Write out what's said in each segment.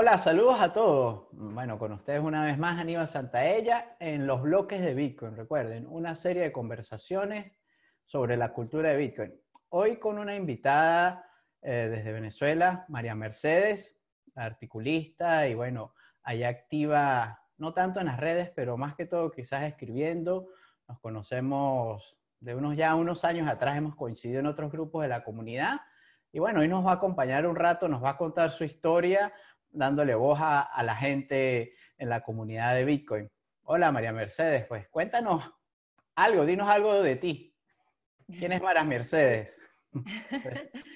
Hola, saludos a todos. Bueno, con ustedes una vez más Aníbal Santaella en los bloques de Bitcoin. Recuerden, una serie de conversaciones sobre la cultura de Bitcoin. Hoy con una invitada eh, desde Venezuela, María Mercedes, articulista y bueno, allá activa, no tanto en las redes, pero más que todo quizás escribiendo. Nos conocemos de unos ya unos años atrás, hemos coincidido en otros grupos de la comunidad. Y bueno, hoy nos va a acompañar un rato, nos va a contar su historia, dándole voz a, la gente en la comunidad de Bitcoin. Hola María Mercedes, pues cuéntanos algo, dinos algo de ti. ¿Quién es María Mercedes?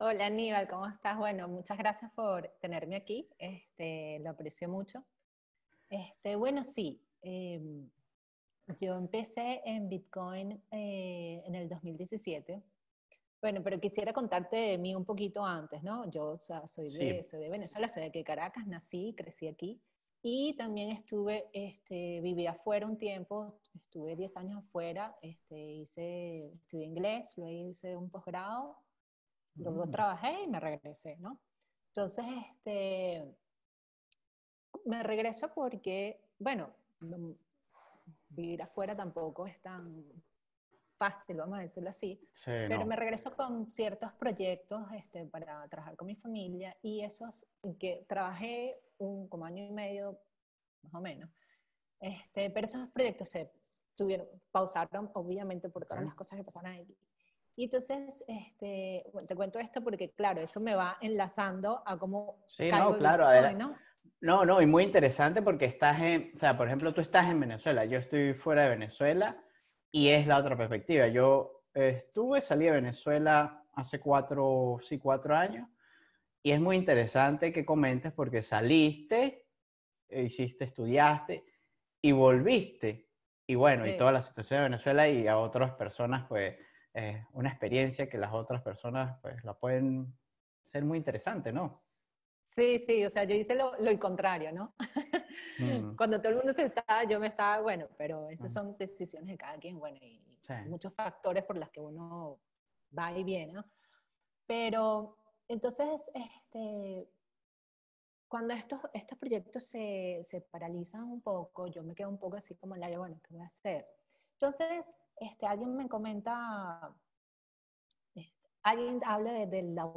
Hola Aníbal, ¿cómo estás? Bueno, muchas gracias por tenerme aquí, este, lo aprecio mucho. Este, bueno, sí, em, yo empecé en Bitcoin eh, en el 2017 bueno, pero quisiera contarte de mí un poquito antes, ¿no? Yo o sea, soy, de, soy de Venezuela, soy de Caracas, nací, crecí aquí y también estuve, este, viví afuera un tiempo, estuve 10 años afuera, este, hice, estudié inglés, luego hice un posgrado, luego mm. trabajé y me regresé, ¿no? Entonces, este, me regreso porque, bueno, mm, vivir afuera tampoco es tan fácil, vamos a decirlo así, pero me regreso con ciertos proyectos este, para trabajar con mi familia y esos que trabajé un, como año y medio, más o menos, este, pero esos proyectos se tuvieron, pausaron obviamente por todas las cosas que pasaron ahí. Y entonces, este, te cuento esto porque, claro, eso me va enlazando a cómo... Sí, no, claro, ¿no? No, no, y muy interesante porque estás en, o sea, por ejemplo, tú estás en Venezuela, yo estoy fuera de Venezuela, y es la otra perspectiva. Yo estuve, salí a Venezuela hace cuatro, sí, cuatro años y es muy interesante que comentes porque saliste, e hiciste, estudiaste y volviste. Y bueno, y toda la situación de Venezuela y a otras personas, pues una experiencia que las otras personas pues la pueden ser muy interesante, ¿no? Sí, sí, o sea, yo hice lo, contrario, ¿no? Mm. Cuando todo el mundo se estaba, yo me estaba, bueno, pero esas mm. son decisiones de cada quien, bueno, y muchos factores por los que uno va y viene, ¿no? Pero entonces, este, cuando estos, proyectos se, se, paralizan un poco, yo me quedo un poco así como en el área, bueno, ¿qué voy a hacer? Entonces, este, alguien me comenta alguien habla de, la,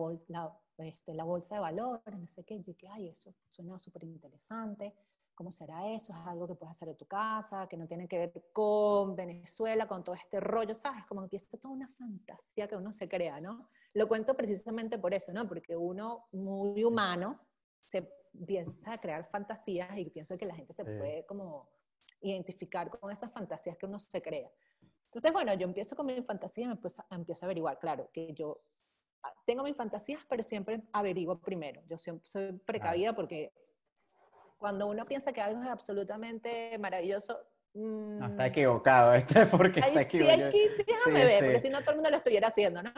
este, la, bolsa de valores, no sé qué, yo que ay, eso suena súper interesante, ¿cómo será eso? Es algo que puedes hacer en tu casa, que no tiene que ver con Venezuela, con todo este rollo, ¿sabes? Como empieza toda una fantasía que uno se crea, ¿no? Lo cuento precisamente por eso, ¿no? Porque uno, muy humano, se piensa a crear fantasías y pienso que la gente se puede como identificar con esas fantasías que uno se crea. Entonces, bueno, yo empiezo con mi fantasía y me pues, empiezo, a averiguar, claro, que yo ah, tengo mis fantasías, pero siempre averiguo primero. Yo siempre soy precavida porque cuando uno piensa que algo es absolutamente maravilloso... Mm, está equivocado, este porque está equivocado. Sí, aquí, déjame ver, porque si no todo el mundo lo estuviera haciendo, ¿no?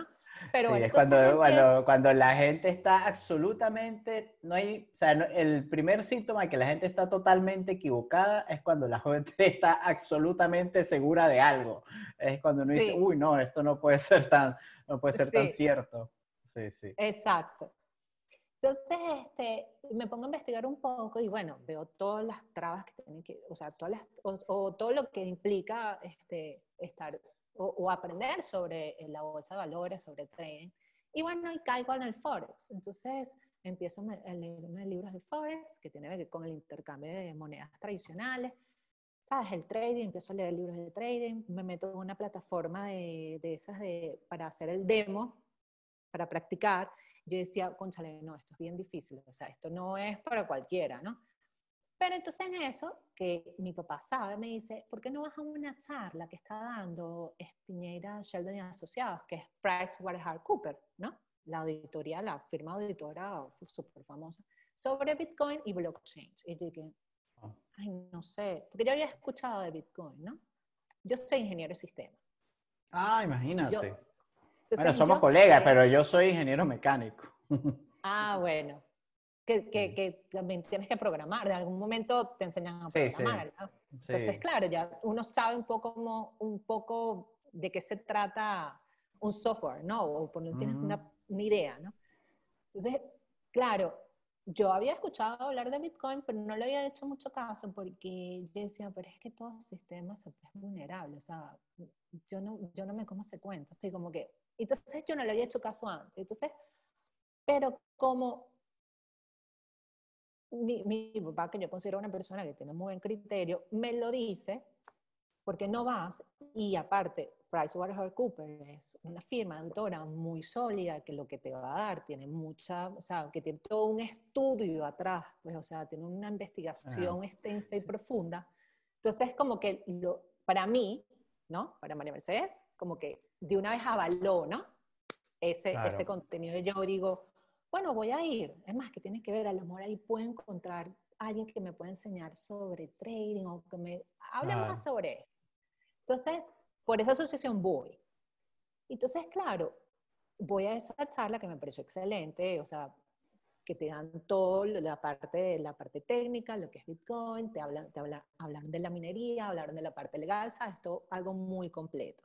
cuando, cuando, la gente está absolutamente, no hay, o sea, el primer síntoma que la gente está totalmente equivocada es cuando la gente está absolutamente segura de algo. Es cuando uno dice, uy, no, esto no puede ser tan, no puede ser tan cierto. Sí, sí. Exacto. Entonces, este, me pongo a investigar un poco y bueno, veo todas las trabas que tienen que, o sea, todas todo lo que implica este, estar o, aprender sobre eh, la bolsa de valores, sobre trading. Y bueno, y caigo en el Forex. Entonces empiezo a leerme libros de Forex, que tiene que ver con el intercambio de monedas tradicionales. ¿Sabes? El trading, empiezo a leer libros de trading, me meto en una plataforma de, de esas de, para hacer el demo, para practicar. Yo decía, conchale, no, esto es bien difícil, o sea, esto no es para cualquiera, ¿no? Pero entonces en eso, que mi papá sabe, me dice, ¿por qué no vas a una charla que está dando Espiñera, Sheldon y Asociados, que es Price Cooper ¿no? La auditoría, la firma auditora súper famosa, sobre Bitcoin y blockchain. Y yo ah. ay, no sé, porque yo había escuchado de Bitcoin, ¿no? Yo soy ingeniero de sistema. Ah, imagínate. bueno, somos colegas, pero yo soy ingeniero mecánico. Ah, bueno, que, también tienes que programar. De algún momento te enseñan a programar. Entonces, claro, ya uno sabe un poco, como, un poco de qué se trata un software, ¿no? O no tienes una, idea, ¿no? Entonces, claro, yo había escuchado hablar de Bitcoin, pero no le había hecho mucho caso porque yo decía, pero es que todo sistema es vulnerable, o sea, yo no, yo no me como se cuenta, así como que... Entonces yo no le había hecho caso antes. Entonces, pero como mi, papá, que yo considero una persona que tiene muy buen criterio, me lo dice, porque no vas, y aparte, PricewaterhouseCoopers es una firma Antora muy sólida que lo que te va a dar tiene mucha, o sea, que tiene todo un estudio atrás, pues, o sea, tiene una investigación extensa y profunda. Entonces, como que lo, para mí, ¿no? Para María Mercedes, como que de una vez avaló, ¿no? Ese, ese contenido. Yo digo, bueno, voy a ir. Es más, que tiene que ver, a lo mejor ahí puedo encontrar alguien que me pueda enseñar sobre trading o que me hable más sobre Entonces, por esa asociación voy. Entonces, claro, voy a esa charla que me pareció excelente, o sea, que te dan todo, la parte, la parte técnica, lo que es Bitcoin, te hablan, te hablan, hablaron de la minería, hablaron de la parte legal, ¿sabes? es algo muy completo.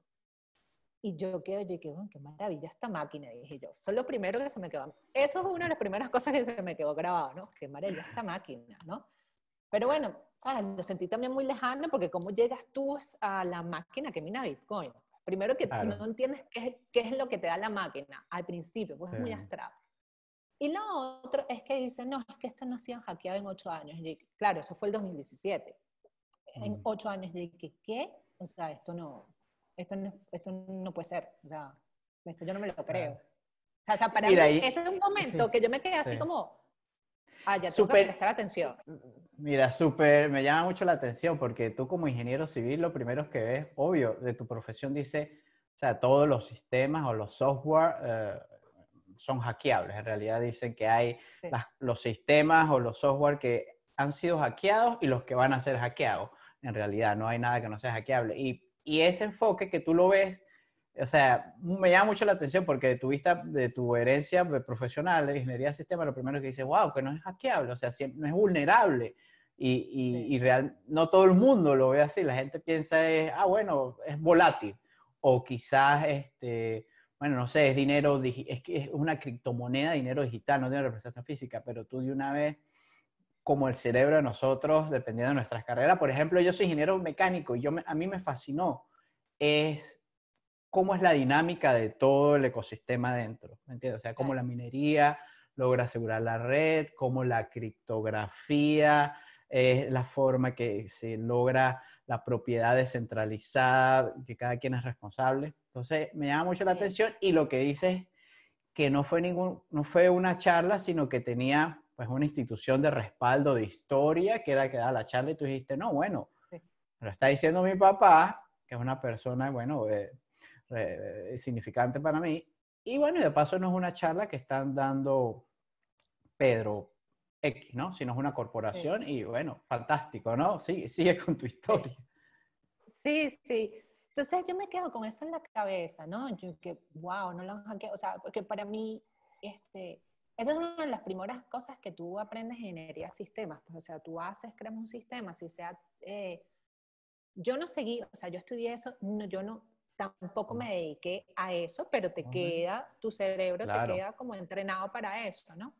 Y yo quedo, yo dije, qué maravilla esta máquina, dije yo. Son los primero que se me quedó. Eso fue una de las primeras cosas que se me quedó grabado, ¿no? Qué maravilla esta máquina, ¿no? Pero bueno, ¿sabes? Lo sentí también muy lejano porque cómo llegas tú a la máquina que mina Bitcoin. Primero que tú no entiendes qué, es lo que te da la máquina al principio, pues es muy abstracto. Y lo otro es que dicen, no, es que esto no se ha hackeado en ocho años. claro, eso fue el 2017. En mm. ocho años, de dije, ¿qué? O sea, esto no, esto no, esto no puede ser, o sea, esto yo no me lo creo. O sea, para Mira, mí, ese es un momento que yo me quedé así como, ah, ya tengo super, que prestar atención. Mira, súper, me llama mucho la atención porque tú como ingeniero civil, lo primero que ves, obvio, de tu profesión dice, o sea, todos los sistemas o los software eh, son hackeables. En realidad dicen que hay los sistemas o los software que han sido hackeados y los que van a ser hackeados. En realidad no hay nada que no sea hackeable. Y y ese enfoque que tú lo ves, o sea, me llama mucho la atención porque de tu vista, de tu herencia profesional de ingeniería de sistemas, lo primero que dices, wow, que no es hackeable, o sea, no es vulnerable. Y, y, real, no todo el mundo lo ve así. La gente piensa, es, ah, bueno, es volátil. O quizás, este, bueno, no sé, es dinero, es, es una criptomoneda, dinero digital, no tiene representación física, pero tú de una vez como el cerebro de nosotros, dependiendo de nuestras carreras. Por ejemplo, yo soy ingeniero mecánico y yo a mí me fascinó es cómo es la dinámica de todo el ecosistema dentro, ¿me entiendes? O sea, cómo la minería logra asegurar la red, cómo la criptografía es eh, la forma que se logra la propiedad descentralizada, que cada quien es responsable. Entonces, me llama mucho la atención y lo que es que no fue ningún no fue una charla, sino que tenía pues una institución de respaldo de historia, que era que daba la charla y tú dijiste, no, bueno, lo está diciendo mi papá, que es una persona, bueno, eh, eh, significante para mí. Y bueno, y de paso no es una charla que están dando Pedro X, ¿no? Sino es una corporación y bueno, fantástico, ¿no? Sí, sigue con tu historia. Sí, sí. Entonces yo me quedo con eso en la cabeza, ¿no? Yo que, wow, no lo han quedado. O sea, porque para mí, este, esa es una de las primeras cosas que tú aprendes en ingeniería sistemas. Pues, o sea, tú haces, creas un sistema, si sea... Eh, yo no seguí, o sea, yo estudié eso, yo no, tampoco me dediqué a eso, pero te queda, tu cerebro te queda como entrenado para eso, ¿no?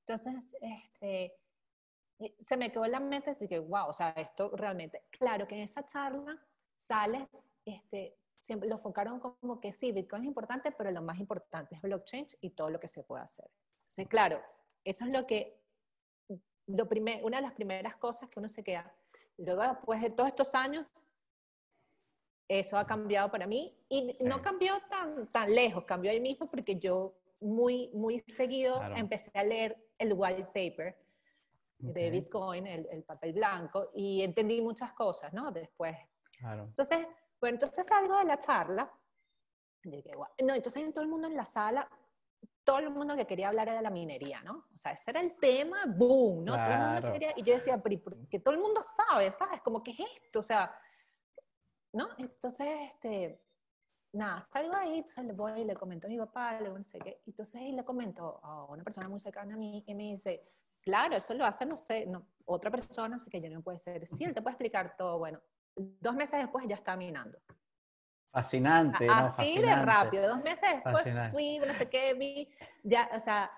Entonces, este, se me quedó en la mente, dije, wow, o sea, esto realmente, claro que en esa charla sales, este, siempre lo enfocaron como que sí, Bitcoin es importante, pero lo más importante es blockchain y todo lo que se puede hacer. Entonces, claro, eso es lo que, lo primer, una de las primeras cosas que uno se queda. Luego, después de todos estos años, eso ha cambiado para mí y no cambió tan, tan lejos, cambió ahí mismo porque yo muy, muy seguido empecé a leer el white paper de Bitcoin, el, papel blanco, y entendí muchas cosas, ¿no? Después. Claro. Entonces, bueno, entonces salgo de la charla, no, entonces todo el mundo en la sala, todo el mundo que quería hablar era de la minería, ¿no? O sea, ese era el tema, boom, ¿no? Todo el mundo quería, y yo decía, que todo el mundo sabe, ¿sabes? Como que es esto, o sea, ¿no? Entonces, este, nada, salgo ahí, entonces le voy y le comento a mi papá, le no sé qué, entonces le comento a una persona muy cercana a mí y me dice, claro, eso lo hace, no sé, no, otra persona, no sé que yo no puede ser, sí, él te puede explicar todo, bueno, dos meses después ya está minando. Fascinante. Así fascinante. de rápido, dos meses después fui, no sé qué, vi, ya, o sea,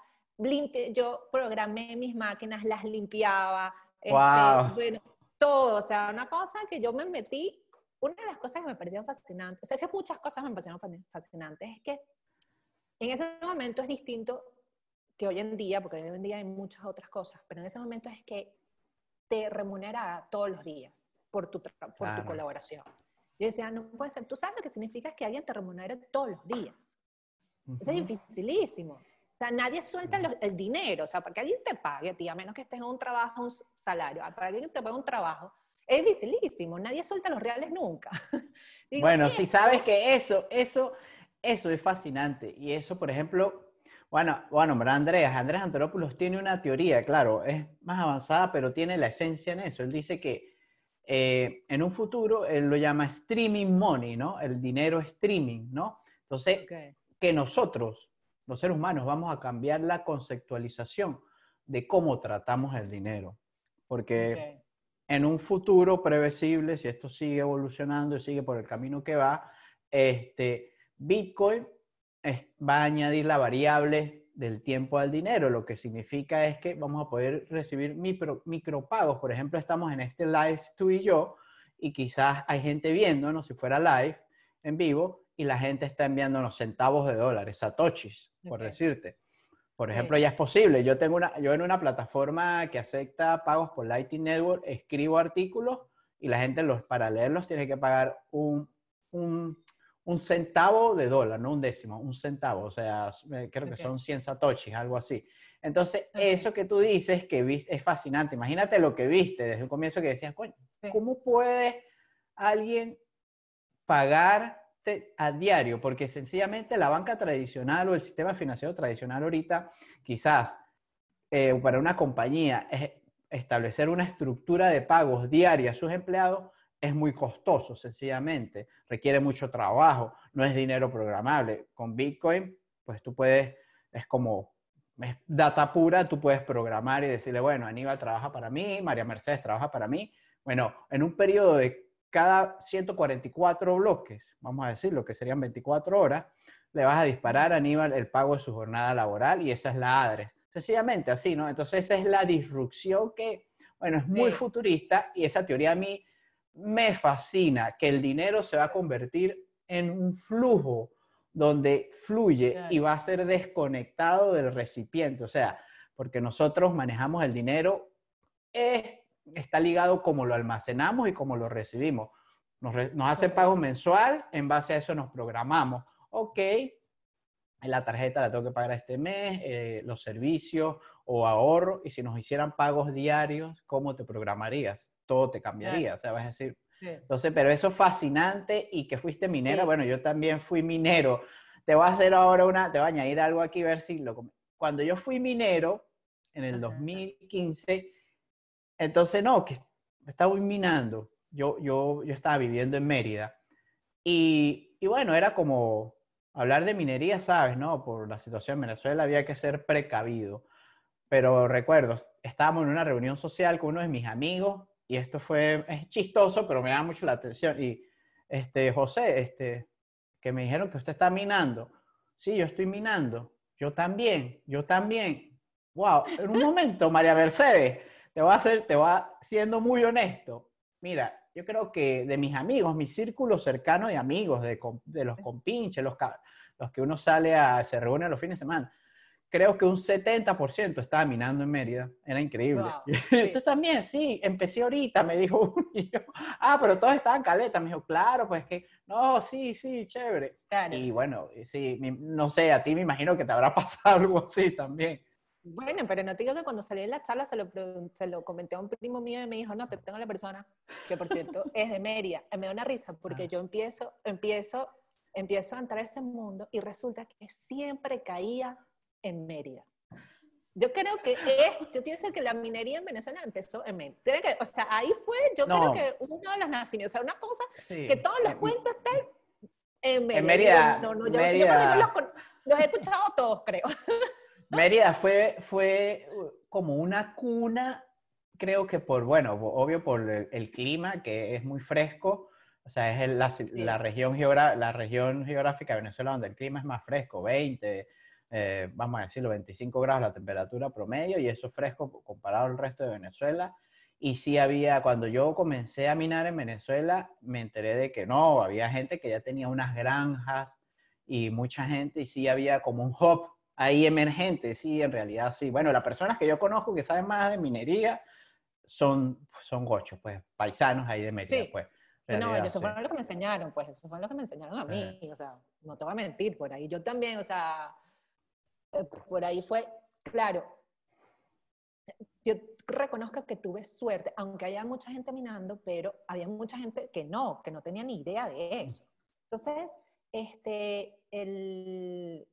yo programé mis máquinas, las limpiaba, wow. Este, bueno, todo, o sea, una cosa que yo me metí, una de las cosas que me parecieron fascinantes, o sea, que muchas cosas me parecieron fascinantes, es que en ese momento es distinto que hoy en día, porque hoy en día hay muchas otras cosas, pero en ese momento es que te remunera todos los días por tu, por tu colaboración. Yo decía, no puede ser. Tú sabes lo que significa que alguien te remunera todos los días. Eso es dificilísimo. O sea, nadie suelta el dinero. O sea, para que alguien te pague a a menos que estés en un trabajo, un salario, ah, para que te pague un trabajo, es dificilísimo. Nadie suelta los reales nunca. bueno, si sabes que eso, eso, eso es fascinante. Y eso, por ejemplo, bueno, bueno, Andrés, Andrés Antonopoulos tiene una teoría, claro, es más avanzada, pero tiene la esencia en eso. Él dice que eh, en un futuro él lo llama streaming money, ¿no? El dinero streaming, ¿no? Entonces, que nosotros, los seres humanos, vamos a cambiar la conceptualización de cómo tratamos el dinero. Porque en un futuro previsible, si esto sigue evolucionando y sigue por el camino que va, este, Bitcoin va a añadir la variable del tiempo al dinero, lo que significa es que vamos a poder recibir micro, micropagos. Por ejemplo, estamos en este live tú y yo y quizás hay gente viéndonos si fuera live en vivo y la gente está enviándonos centavos de dólares, satoshis, por decirte. Por ejemplo, ya es posible. Yo tengo una, yo en una plataforma que acepta pagos por Lightning Network escribo artículos y la gente los para leerlos tiene que pagar un un centavo de dólar, no un décimo, un centavo, o sea, eh, creo que son 100 satoshis, algo así. Entonces, eso que tú dices que es fascinante. Imagínate lo que viste desde el comienzo que decías, coño, ¿cómo puede alguien pagarte a diario? Porque sencillamente la banca tradicional o el sistema financiero tradicional ahorita, quizás eh, para una compañía, es establecer una estructura de pagos diaria a sus empleados es muy costoso, sencillamente, requiere mucho trabajo, no es dinero programable. Con Bitcoin, pues tú puedes, es como data pura, tú puedes programar y decirle, bueno, Aníbal trabaja para mí, María Mercedes trabaja para mí. Bueno, en un periodo de cada 144 bloques, vamos a decir, lo que serían 24 horas, le vas a disparar a Aníbal el pago de su jornada laboral y esa es la ADRES. Sencillamente así, ¿no? Entonces esa es la disrupción que, bueno, es muy futurista y esa teoría a mí me fascina que el dinero se va a convertir en un flujo donde fluye y va a ser desconectado del recipiente. O sea, porque nosotros manejamos el dinero, está ligado como lo almacenamos y como lo recibimos. Nos, hace pago mensual, en base a eso nos programamos. Ok, la tarjeta la tengo que pagar este mes, eh, los servicios o ahorro, y si nos hicieran pagos diarios, ¿cómo te programarías? todo te cambiaría, o sea, vas a decir, entonces, pero eso es fascinante y que fuiste minero, bueno, yo también fui minero, te voy a hacer ahora una, te voy a añadir algo aquí, a ver si lo... Cuando yo fui minero, en el 2015, entonces, no, que estaba minando, yo, yo, yo estaba viviendo en Mérida, y, y bueno, era como, hablar de minería, sabes, ¿no? Por la situación en Venezuela había que ser precavido. Pero recuerdo, estábamos en una reunión social con uno de mis amigos y esto fue, es chistoso, pero me da mucho la atención. Y, este, José, este, que me dijeron que usted está minando. Sí, yo estoy minando. Yo también, yo también. Wow, en un momento, María Mercedes, te voy a hacer, te va siendo muy honesto. Mira, yo creo que de mis amigos, mi círculo cercano de amigos, de, de los compinches, los, los que uno sale a, se reúne a los fines de semana, creo que un 70% estaba minando en Mérida. Era increíble. Wow, Tú también, sí, empecé ahorita, me dijo ah, pero todos estaban caleta. Me dijo, claro, pues que, no, sí, sí, chévere. Y bueno, sí, no sé, a ti me imagino que te habrá pasado algo así también. Bueno, pero no te digo que cuando salí de la charla se lo, se lo comenté a un primo mío y me dijo, no, te tengo la persona, que por cierto es de Mérida. Eh, me da una risa porque yo empiezo, empiezo, empiezo a entrar a ese mundo y resulta que siempre caía en Mérida. Yo creo que es, yo pienso que la minería en Venezuela empezó en Mérida. o sea, ahí fue, yo creo que uno de los nacimientos, o sea, una cosa que todos los eh, cuentos están en Mérida. En Mérida no, no, yo, yo los, he escuchado todos, creo. Mérida fue, fue uh, como una cuna, creo que por, bueno, obvio por el, clima, que es muy fresco, o sea, es la, la, región la región geográfica de Venezuela donde el clima es más fresco, 20, eh, vamos a decirlo, 25 grados la temperatura promedio y eso fresco comparado al resto de Venezuela. Y sí había, cuando yo comencé a minar en Venezuela, me enteré de que no, había gente que ya tenía unas granjas y mucha gente, y sí había como un hub ahí emergente, sí, en realidad sí. Bueno, las personas que yo conozco que saben más de minería son, son gochos, pues, paisanos ahí de Mérida, pues. no, eso fue lo que me enseñaron, pues, eso fue lo que me enseñaron a eh. mí, o sea, no te voy a mentir, por ahí yo también, o sea, eh, por ahí fue, claro, yo reconozco que tuve suerte, aunque haya mucha gente minando, pero había mucha gente que no, que no tenía ni idea de eso. Entonces, este, el,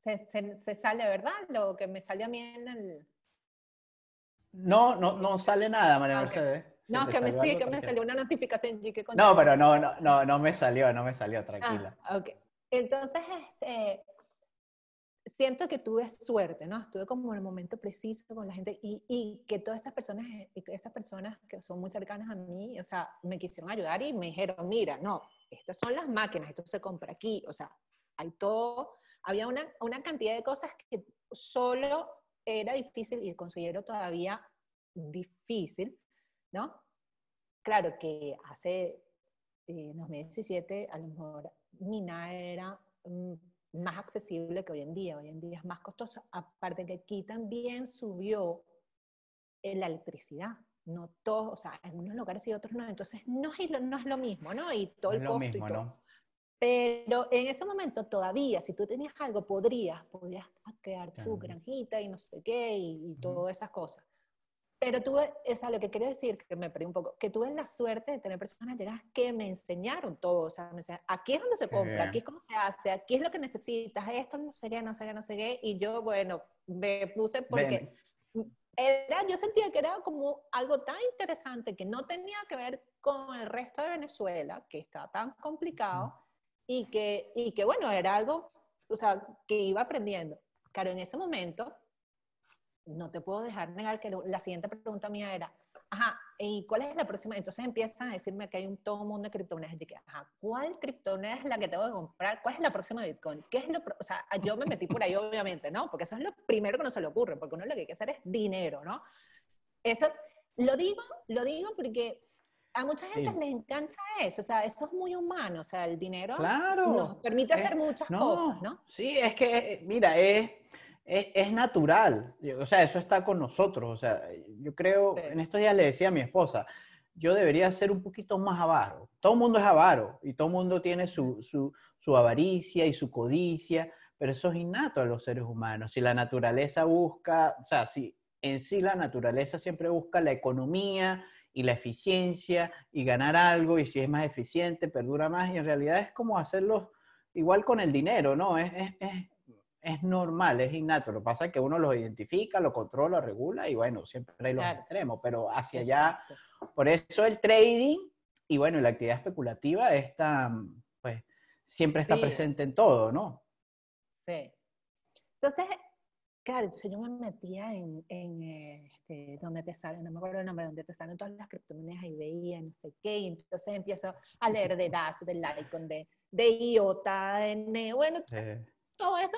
se, sale, ¿verdad? Lo que me salió a mí en el... No, no, no sale nada, María ah, Mercedes. no, que me, que me salió una notificación. Y que no, pero no, no, no, me salió, no me salió, ah, tranquila. ok. Entonces, este, siento que tuve suerte, ¿no? Estuve como en el momento preciso con la gente y, que todas esas personas, eh, esas personas que son muy cercanas a mí, o sea, me quisieron ayudar y me dijeron, mira, no, estas son las máquinas, esto se compra aquí, o sea, hay todo. Había una, una cantidad de cosas que solo era difícil y el considero todavía difícil, ¿no? Claro que hace 2017 eh, a lo mejor Mina era... Mm, más accesible que hoy en día. Hoy en día es más costoso. Aparte que aquí también subió la electricidad. No todos, o sea, unos lugares y otros no. Entonces no es lo, no es lo mismo, ¿no? Y todo el costo Pero en ese momento todavía, si tú tenías algo, podrías, podrías crear tu granjita y no sé qué, y, todas esas cosas. Pero tuve, o sea, lo que quería decir, que me perdí un poco, que tuve la suerte de tener personas que me enseñaron todo, o sea, me aquí es donde se compra, aquí es cómo se hace, aquí es lo que necesitas, esto no sé qué, no sé qué, no sé qué, y yo, bueno, me puse porque era, yo sentía que era como algo tan interesante que no tenía que ver con el resto de Venezuela, que está tan complicado, y, que, y que, bueno, era algo, o sea, que iba aprendiendo. Claro, en ese momento no te puedo dejar negar que la siguiente pregunta mía era, ajá, ¿y cuál es la próxima? Entonces empiezan a decirme que hay un todo mundo de criptomonedas. Y dije, ajá, ¿cuál criptomoneda es la que tengo que comprar? ¿Cuál es la próxima Bitcoin? ¿Qué es lo o sea, yo me metí por ahí, obviamente, ¿no? Porque eso es lo primero que no se le ocurre, porque uno lo que hay que hacer es dinero, ¿no? Eso, lo digo, lo digo porque a mucha gente les encanta eso, o sea, eso es muy humano, o sea, el dinero nos permite hacer muchas cosas, ¿no? Sí, es que, eh, mira, es es, natural, o sea, eso está con nosotros, o sea, yo creo, en estos días le decía a mi esposa, yo debería ser un poquito más avaro. Todo el mundo es avaro y todo el mundo tiene su, avaricia y su codicia, pero eso es innato a los seres humanos. y la naturaleza busca, o sea, si en sí la naturaleza siempre busca la economía y la eficiencia y ganar algo y si es más eficiente, perdura más y en realidad es como hacerlo igual con el dinero, ¿no? es es normal, es innato. Lo que pasa es que uno los identifica, lo controla, regula y bueno, siempre hay los extremos, pero hacia allá. Por eso el trading y bueno, la actividad especulativa está, pues, siempre está presente en todo, ¿no? Sí. Entonces, claro, entonces yo me metía en, eh, este, donde te salen, no me acuerdo el nombre, donde te salen todas las criptomonedas y veía, no sé qué, entonces empiezo a leer de Dash, de Lycon, de, de IOTA, de, bueno, eh. todo eso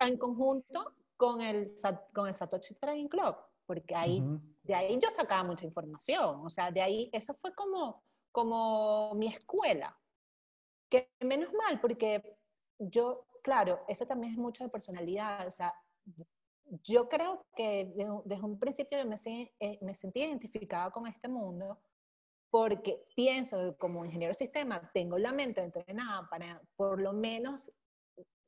en conjunto con el, con el Satoshi Trading Club, porque ahí, de ahí yo sacaba mucha información, o sea, de ahí, eso fue como, como mi escuela, que menos mal, porque yo, claro, eso también es mucho de personalidad, o sea, yo creo que desde un principio me, eh, me sentía identificada con este mundo porque pienso como ingeniero de sistema tengo la mente entrenada para por lo menos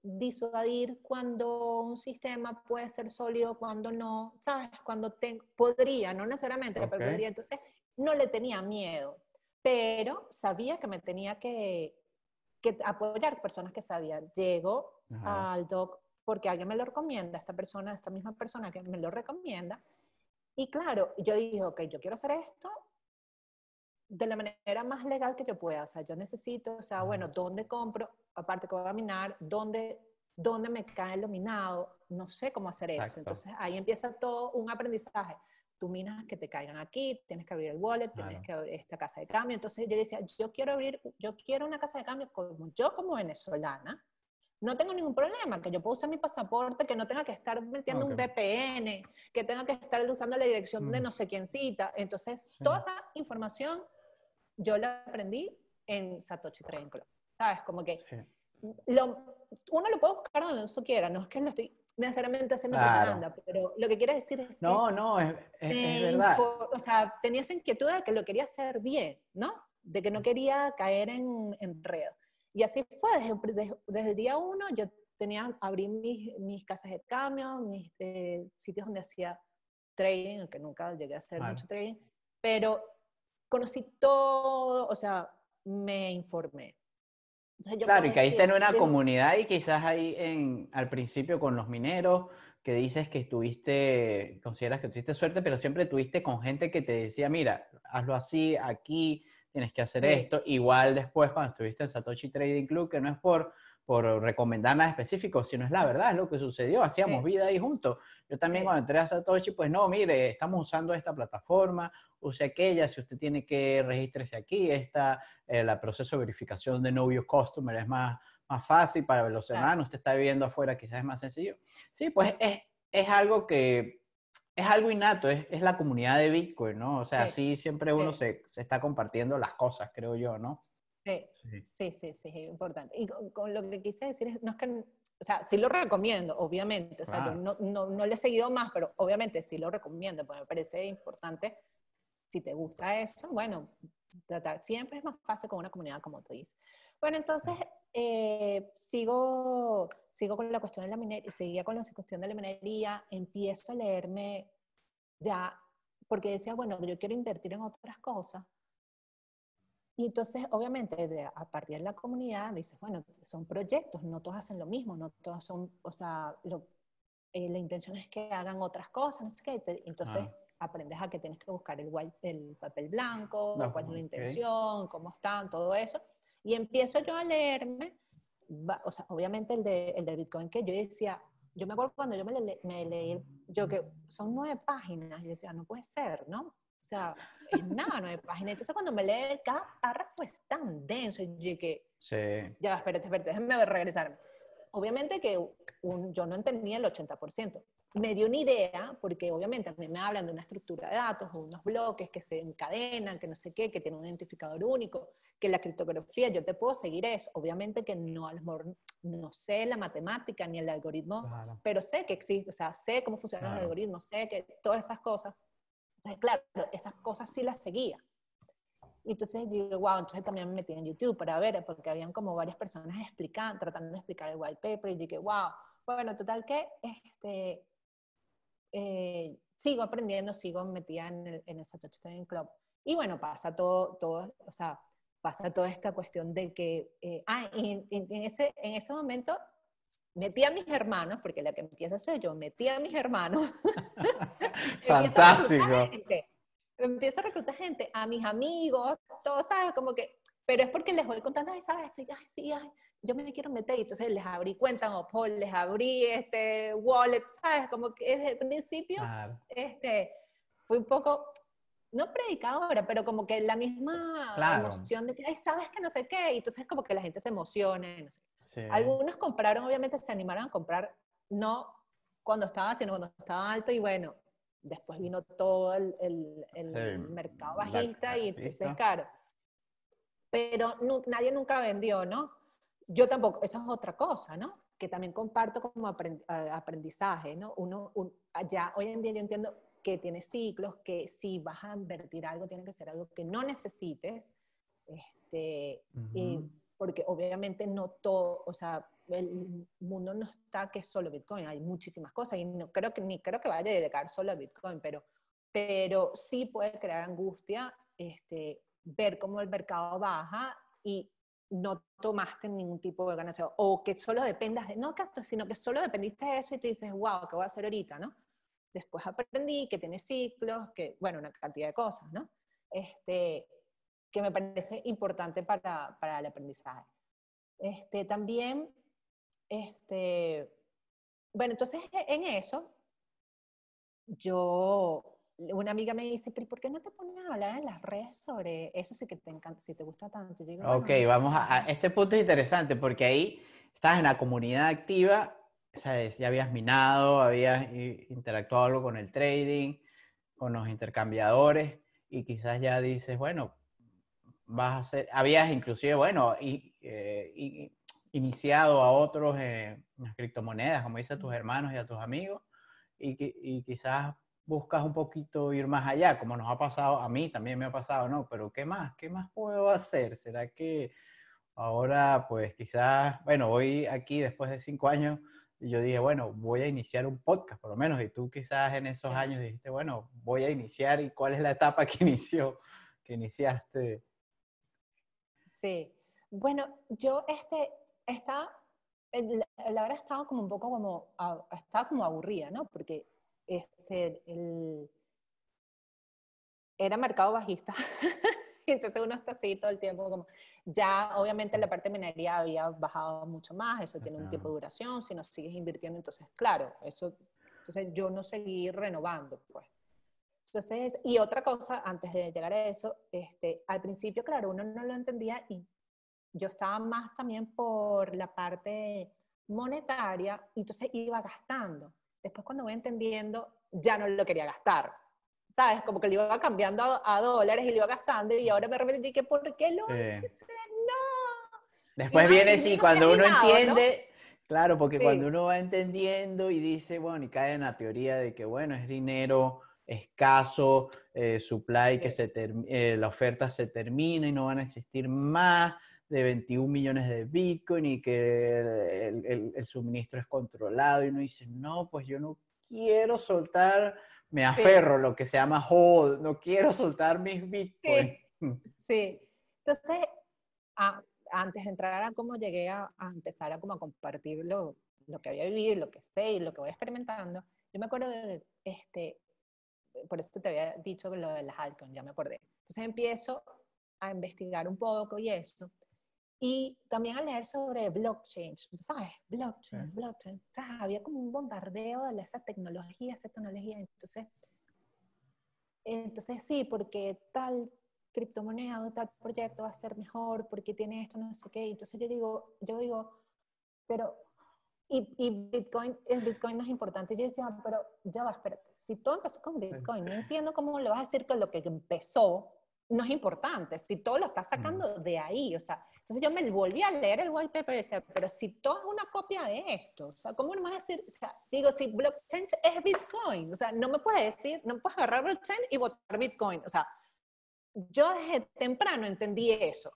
disuadir cuando un sistema puede ser sólido, cuando no, ¿sabes? Cuando podría, no necesariamente, pero podría. Entonces, no le tenía miedo, pero sabía que me tenía que, que apoyar personas que sabían. Llego al doc porque alguien me lo recomienda, esta persona, esta misma persona que me lo recomienda. Y claro, yo dije, ok, yo quiero hacer esto, de la manera más legal que yo pueda. O sea, yo necesito, o sea, bueno, ¿dónde compro? Aparte que voy a minar, ¿dónde, me cae el dominado? No sé cómo hacer eso. Entonces ahí empieza todo un aprendizaje. Tú minas que te caigan aquí, tienes que abrir el wallet, tienes que abrir esta casa de cambio. Entonces yo decía, yo quiero abrir, yo quiero una casa de cambio como yo como venezolana. No tengo ningún problema, que yo pueda usar mi pasaporte, que no tenga que estar metiendo un VPN, que tenga que estar usando la dirección de mm. no sé quién cita. Entonces, toda esa información yo lo aprendí en Satoshi Trading Club. ¿Sabes? Como que uno lo puede buscar donde uno quiera, no es que lo estoy necesariamente haciendo propaganda, pero lo que quiero decir es que... No, no, es, verdad. o sea, tenía esa inquietud de que lo quería hacer bien, ¿no? De que no mm. quería caer en red. Y así fue, desde, desde, el día uno yo tenía, abrí mis, mis casas de cambio, mis eh, sitios donde hacía trading, aunque nunca llegué a hacer mucho trading, pero conocí todo, o sea, me informé. claro, y caíste en una comunidad y quizás ahí en, al principio con los mineros, que dices que estuviste, consideras que tuviste suerte, pero siempre tuviste con gente que te decía, mira, hazlo así, aquí, tienes que hacer esto. Igual después cuando estuviste en Satoshi Trading Club, que no es por por recomendar nada específico, si no es la verdad, es lo que sucedió, hacíamos vida ahí juntos. Yo también cuando entré a Satoshi, pues no, mire, estamos usando esta plataforma, use aquella, si usted tiene que registrarse aquí, está el eh, proceso de verificación de Know Your Customer es más, más fácil para los hermanos, usted está viviendo afuera, quizás es más sencillo. Sí, pues es, es algo que es algo innato, es, es, la comunidad de Bitcoin, ¿no? O sea, sí, así siempre uno se, se está compartiendo las cosas, creo yo, ¿no? Sí, sí, sí, es importante. Y con, lo que quise decir es, no es que, o sea, sí lo recomiendo, obviamente, o sea, no, no, le he seguido más, pero obviamente sí lo recomiendo, porque me parece importante, si te gusta eso, bueno, tratar, siempre es más fácil con una comunidad como tú dices. Bueno, entonces eh, sigo, sigo con la cuestión de la minería, seguía con la cuestión de la minería, empiezo a leerme ya, porque decía, bueno, yo quiero invertir en otras cosas, y entonces, obviamente, a partir de la comunidad, dices, bueno, son proyectos, no todos hacen lo mismo, no todos son, o sea, eh, la intención es que hagan otras cosas, no sé qué. entonces, aprendes a que tienes que buscar el, el papel blanco, cuál es la intención, cómo están, todo eso. Y empiezo yo a leerme, o sea, obviamente el de, el de Bitcoin, que yo decía, yo me acuerdo cuando yo me, me leí, yo que son nueve páginas, y decía, no puede ser, ¿no? O sea, es eh, nada, hay página Entonces, cuando me leí, cada párrafo es tan denso. Y dije, sí. ya, espérate, espérate, déjame regresar Obviamente que yo no entendía el 80%. Me dio una idea, porque obviamente a mí me hablan de una estructura de datos, o unos bloques que se encadenan, que no sé qué, que tiene un identificador único, que la criptografía, yo te puedo seguir eso. Obviamente que no, no sé la matemática ni el algoritmo, pero sé que existe, o sea, sé cómo funciona el algoritmo sé que todas esas cosas entonces, claro, esas cosas sí las seguía. Y entonces yo, wow, entonces también me metí en YouTube para ver, porque habían como varias personas explicando, tratando de explicar el white paper, y dije, wow, bueno, total que este, eh, sigo aprendiendo, sigo metida en el, en el Club. Y bueno, pasa todo, todo, o sea, pasa toda esta cuestión de que, eh, ah, y, en, ese, en ese momento metí a mis hermanos, porque la que empieza soy yo, metí a mis hermanos. Fantástico. Empiezo a, reclutar gente, a mis amigos, todos, ¿sabes? Como que, pero es porque les voy contando, ay, ¿sabes? Ay, sí, ay, yo me quiero meter. Y entonces les abrí cuentas o les abrí este wallet, ¿sabes? Como que desde el principio, este, fue un poco no predicadora, pero como que la misma emoción de que, ay, sabes que no sé qué, y entonces como que la gente se emociona. Algunos compraron, obviamente se animaron a comprar, no cuando estaba, sino cuando estaba alto, y bueno, después vino todo el, mercado bajista y entonces caro. Pero nadie nunca vendió, ¿no? Yo tampoco, eso es otra cosa, ¿no? Que también comparto como aprendizaje, ¿no? Uno, ya hoy en día yo entiendo que tiene ciclos, que si vas a invertir algo, tiene que ser algo que no necesites, este, porque obviamente no todo, o sea, el mundo no está que es solo Bitcoin, hay muchísimas cosas y no creo que, ni creo que vaya a llegar solo a Bitcoin, pero, pero sí puede crear angustia este, ver cómo el mercado baja y no tomaste ningún tipo de ganancia o que solo dependas de, no, sino que solo dependiste de eso y te dices, wow, ¿qué voy a hacer ahorita? ¿no? Después aprendí que tiene ciclos, que, bueno, una cantidad de cosas, ¿no? Este, que me parece importante para, para el aprendizaje. Este, también, este, bueno, entonces en eso, yo una amiga me dice, pero ¿por qué no te pones a hablar en las redes sobre eso si, que te, encanta, si te gusta tanto? ok, vamos a, a, este punto es interesante porque ahí estás en la comunidad activa ya habías minado, habías interactuado con el trading, con los intercambiadores, y quizás ya dices, bueno, vas a hacer, habías inclusive, bueno, y, eh, iniciado a otros en eh, las criptomonedas, como dice a tus hermanos y a tus amigos, y, y quizás buscas un poquito ir más allá, como nos ha pasado, a mí también me ha pasado, ¿no? Pero ¿qué más? ¿Qué más puedo hacer? ¿Será que ahora, pues quizás, bueno, hoy aquí después de cinco años y yo dije, bueno, voy a iniciar un podcast, por lo menos. Y tú quizás en esos años dijiste, bueno, voy a iniciar. ¿Y cuál es la etapa que inició, que iniciaste? Sí. Bueno, yo este, estaba, la verdad estaba como un poco como, estaba como aburrida, ¿no? Porque este, era mercado bajista. Entonces uno está así todo el tiempo como, ya obviamente la parte de minería había bajado mucho más, eso tiene un tiempo de duración, si no sigues invirtiendo, entonces claro, eso, entonces yo no seguí renovando, pues. Entonces, y otra cosa, antes de llegar a eso, este, al principio, claro, uno no lo entendía y yo estaba más también por la parte monetaria, y entonces iba gastando. Después cuando voy entendiendo, ya no lo quería gastar. ¿sabes? Como que lo iba cambiando a, dólares y lo iba gastando y ahora de y dije, ¿por qué lo No. Después viene, sí, cuando uno entiende, Claro, porque cuando uno va entendiendo y dice, bueno, y cae en la teoría de que, bueno, es dinero escaso, eh, supply que se eh, la oferta se termina y no van a existir más de 21 millones de Bitcoin y que el, el, suministro es controlado y uno dice, no, pues yo no quiero soltar me aferro, lo que se llama hold, no quiero soltar mis bitcoins. Sí, entonces, antes de entrar a cómo llegué a, empezar a, como a compartir lo, que había vivido, lo que sé y lo que voy experimentando, yo me acuerdo de, este, por eso te había dicho lo de las Halcon ya me acordé. Entonces empiezo a investigar un poco y eso, y también al leer sobre blockchain, ¿sabes? Blockchain, blockchain. ¿sabes? Había como un bombardeo de esa tecnología, esa tecnología. Entonces, entonces sí, porque tal criptomoneda o tal proyecto va a ser mejor, porque tiene esto, no sé qué. Entonces yo digo, yo digo, pero, y, y Bitcoin, el Bitcoin no es importante. Yo decía, ah, pero ya va, espérate, si todo empezó con Bitcoin, no entiendo cómo le vas a decir que lo que empezó no es importante, si todo lo estás sacando de ahí, o sea, entonces yo me volví a leer el white paper y decía, pero si todo es una copia de esto, o sea, ¿cómo no vas a decir, digo, si blockchain es Bitcoin, o sea, no me puedes decir, no puedes agarrar blockchain y votar Bitcoin, o sea, yo desde temprano entendí eso,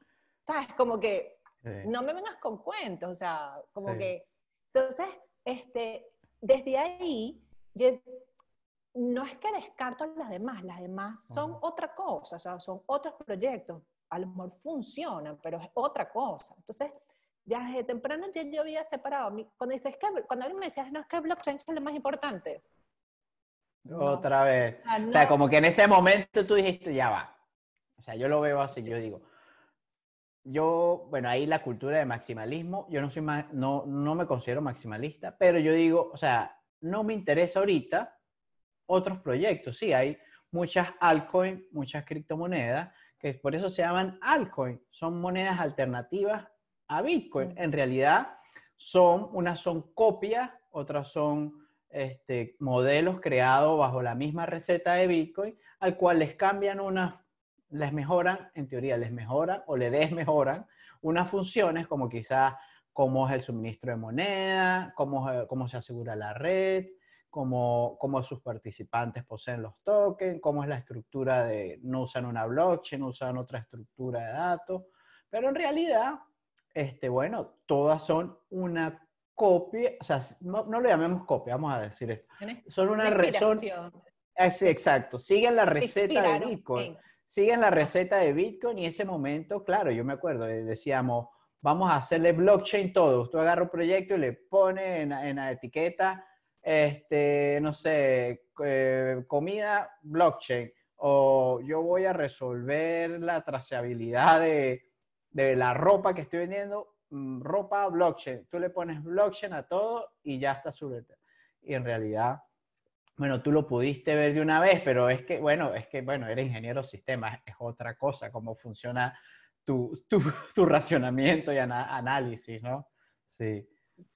¿sabes? Como que no me vengas con cuentos, o sea, como que, entonces, este, desde ahí, yo no es que descarto las demás, las demás son otra cosa, o son otros proyectos, a lo mejor funcionan, pero es otra cosa. Entonces, ya desde temprano yo había separado. Cuando, dices que, cuando alguien me decía, ah, no, es que el blockchain es lo más importante. Otra vez. O sea, como que en ese momento tú dijiste, ya va. O sea, yo lo veo así, yo digo, yo, bueno, ahí la cultura de maximalismo, yo no soy, no, no me considero maximalista, pero yo digo, o sea, no me interesa ahorita, otros proyectos. Sí, hay muchas altcoins, muchas criptomonedas, que por eso se llaman altcoins. Son monedas alternativas a Bitcoin. Mm. En realidad, son, unas son copias, otras son este, modelos creados bajo la misma receta de Bitcoin, al cual les cambian unas, les mejoran, en teoría les mejoran o le desmejoran unas funciones como quizás cómo es el suministro de moneda, cómo, cómo se asegura la red, cómo, sus participantes poseen los tokens, cómo es la estructura de, no usan una blockchain, usan otra estructura de datos, pero en realidad, este, bueno, todas son una copia, o sea, no, no lo llamemos copia, vamos a decir esto. Son una razón. Es, exacto, siguen la receta de Bitcoin. Siguen la receta de Bitcoin y ese momento, claro, yo me acuerdo, eh, decíamos, vamos a hacerle blockchain todo. Tú agarro un proyecto y le pone en, en la etiqueta este, no sé, eh, comida blockchain, o yo voy a resolver la trazabilidad de, de la ropa que estoy vendiendo, mm, ropa blockchain. Tú le pones blockchain a todo y ya está su Y en realidad, bueno, tú lo pudiste ver de una vez, pero es que, bueno, es que, bueno, eres ingeniero de sistemas, es otra cosa, cómo funciona tu, tu, tu racionamiento y análisis, ¿no? Sí.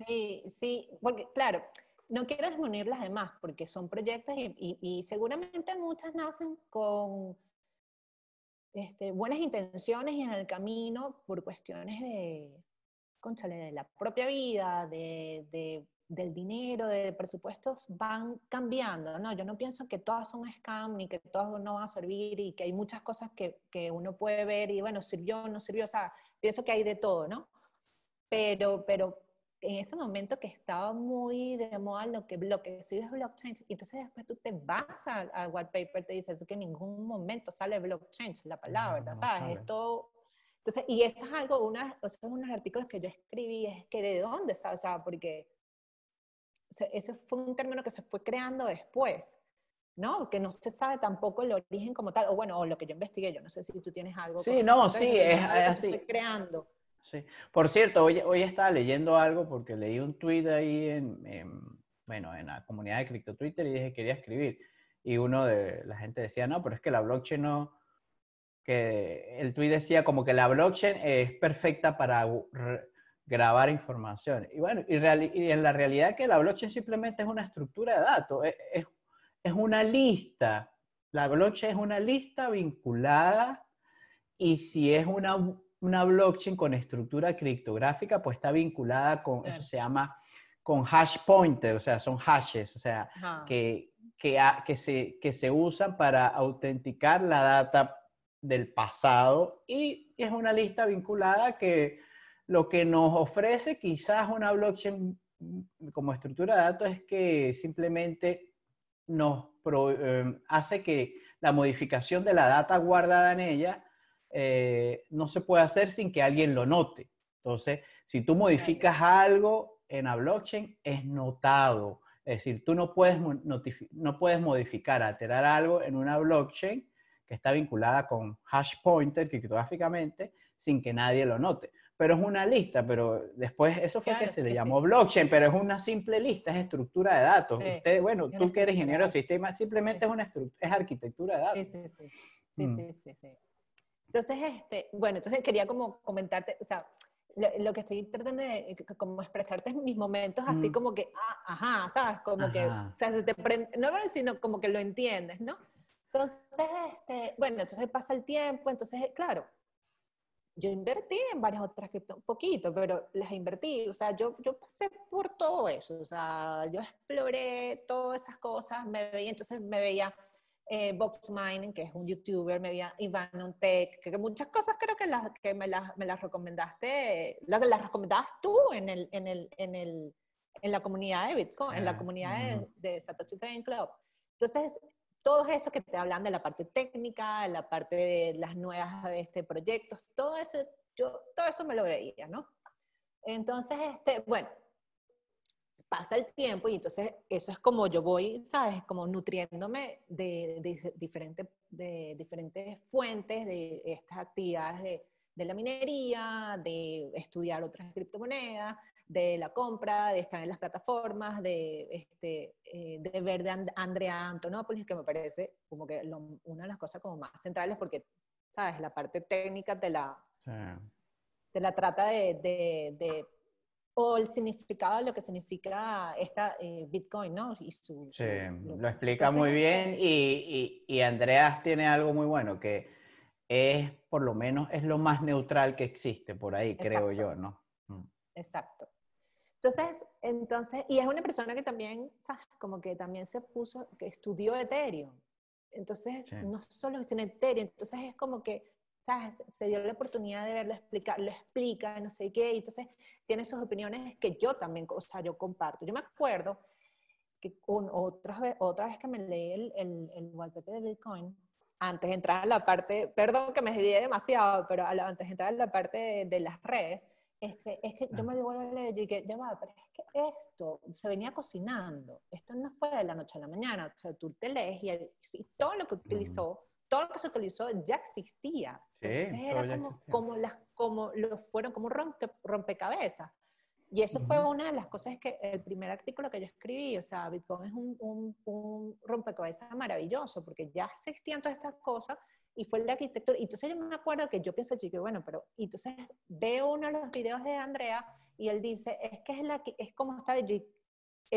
Sí, sí, porque claro, no quiero desmunir las demás, porque son proyectos y, seguramente muchas nacen con este, buenas intenciones y en el camino por cuestiones de, de la propia vida, de, del dinero, de presupuestos, van cambiando, ¿no? Yo no pienso que todas son scam, ni que todas no van a servir, y que hay muchas cosas que, que uno puede ver, y bueno, sirvió, o no sirvió, o sea, pienso que hay de todo, ¿no? Pero, pero en ese momento que estaba muy de moda lo que, lo es blockchain, y entonces después tú te vas al white paper te dices que en ningún momento sale blockchain, la palabra, ¿sabes? Entonces, y eso es algo, una, esos son unos artículos que yo escribí, es que de dónde, ¿sabes? O sea, porque eso fue un término que se fue creando después, ¿no? Que no se sabe tampoco el origen como tal, o bueno, o lo que yo investigué, yo no sé si tú tienes algo. Sí, no, sí, es, así. Se creando. Por cierto, hoy, hoy estaba leyendo algo porque leí un tweet ahí en, en la comunidad de cripto Twitter y dije que quería escribir. Y uno de la gente decía, no, pero es que la blockchain no, que el tweet decía como que la blockchain es perfecta para grabar información. Y bueno, y, en la realidad que la blockchain simplemente es una estructura de datos, e, e, es una lista. La blockchain es una lista vinculada y si es una una blockchain con estructura criptográfica, pues está vinculada con, eso se llama, con hash pointer, o sea, son hashes, o sea, que, que, se, que se usan para autenticar la data del pasado y es una lista vinculada que lo que nos ofrece quizás una blockchain como estructura de datos es que simplemente nos eh, hace que la modificación de la data guardada en ella eh, no se puede hacer sin que alguien lo note. Entonces, si tú modificas algo en la blockchain, es notado. Es decir, tú no puedes, no puedes modificar, alterar algo en una blockchain que está vinculada con hash pointer criptográficamente sin que nadie lo note. Pero es una lista, pero después eso fue que se le llamó blockchain, pero es una simple lista, es estructura de datos. bueno, tú que eres ingeniero de sistemas, simplemente es una es arquitectura de datos. Sí, sí, sí. Mm. Entonces, este, bueno, entonces quería como comentarte, o sea, lo, que estoy tratando de eh, como expresarte es mis momentos así mm. como que, ah, ajá, ¿sabes? Como que, o sea, se te no, sino como que lo entiendes, ¿no? Entonces, este, bueno, entonces pasa el tiempo, entonces, claro, yo invertí en varias otras cripto, un poquito, pero las invertí, o sea, yo, yo pasé por todo eso, o sea, yo exploré todas esas cosas, me veía, entonces me veía eh, Box Mining, que es un youtuber, me había Iván Tech, que, muchas cosas creo que, las, que me, las, las recomendaste, las, las recomendabas tú en, el, en, el, en, el, en la comunidad de Bitcoin, en la ah, comunidad de, Satoshi Trading Club. Entonces, todos esos que te hablan de la parte técnica, de la parte de las nuevas este, proyectos, todo eso, yo, todo eso me lo veía, ¿no? Entonces, este, bueno, pasa el tiempo y entonces eso es como yo voy, ¿sabes? Como nutriéndome de, de, de diferentes fuentes, de estas actividades de, la minería, de estudiar otras criptomonedas, de la compra, de estar en las plataformas, de, este, eh, de ver de Andrea Antonopoulos, que me parece como que una de las cosas como más centrales porque, ¿sabes? La parte técnica de la, te la trata de o el significado de lo que significa esta eh, Bitcoin, ¿no? sí, lo explica muy bien y, y, y, Andreas tiene algo muy bueno que es, por lo menos, es lo más neutral que existe por ahí, creo yo, ¿no? Mm. Exacto. Entonces, entonces, y es una persona que también, Como que también se puso, que estudió Ethereum. Entonces, no solo es en Ethereum, entonces es como que sea, Se dio la oportunidad de verlo explicar, lo explica, no sé qué, y entonces tiene sus opiniones que yo también, o sea, yo comparto. Yo me acuerdo que otra, vez, otra vez que me leí el, el, de Bitcoin, antes de entrar a la parte, perdón que me desvié demasiado, pero antes de entrar a la parte de, las redes, este, es que yo ah. me vuelvo a leer y dije, ya va, pero es que esto se venía cocinando, esto no fue de la noche a la mañana, o sea, tú te lees y todo lo que mm. utilizó todo lo que se utilizó ya existía. Entonces era como, las, como fueron como rompe, rompecabezas. Y eso fue una de las cosas que el primer artículo que yo escribí, o sea, Bitcoin es un, un, rompecabezas maravilloso porque ya existían todas estas cosas y fue la arquitectura. Y entonces yo me acuerdo que yo pienso, yo que bueno, pero entonces veo uno de los videos de Andrea y él dice, es que es, la, es como está, él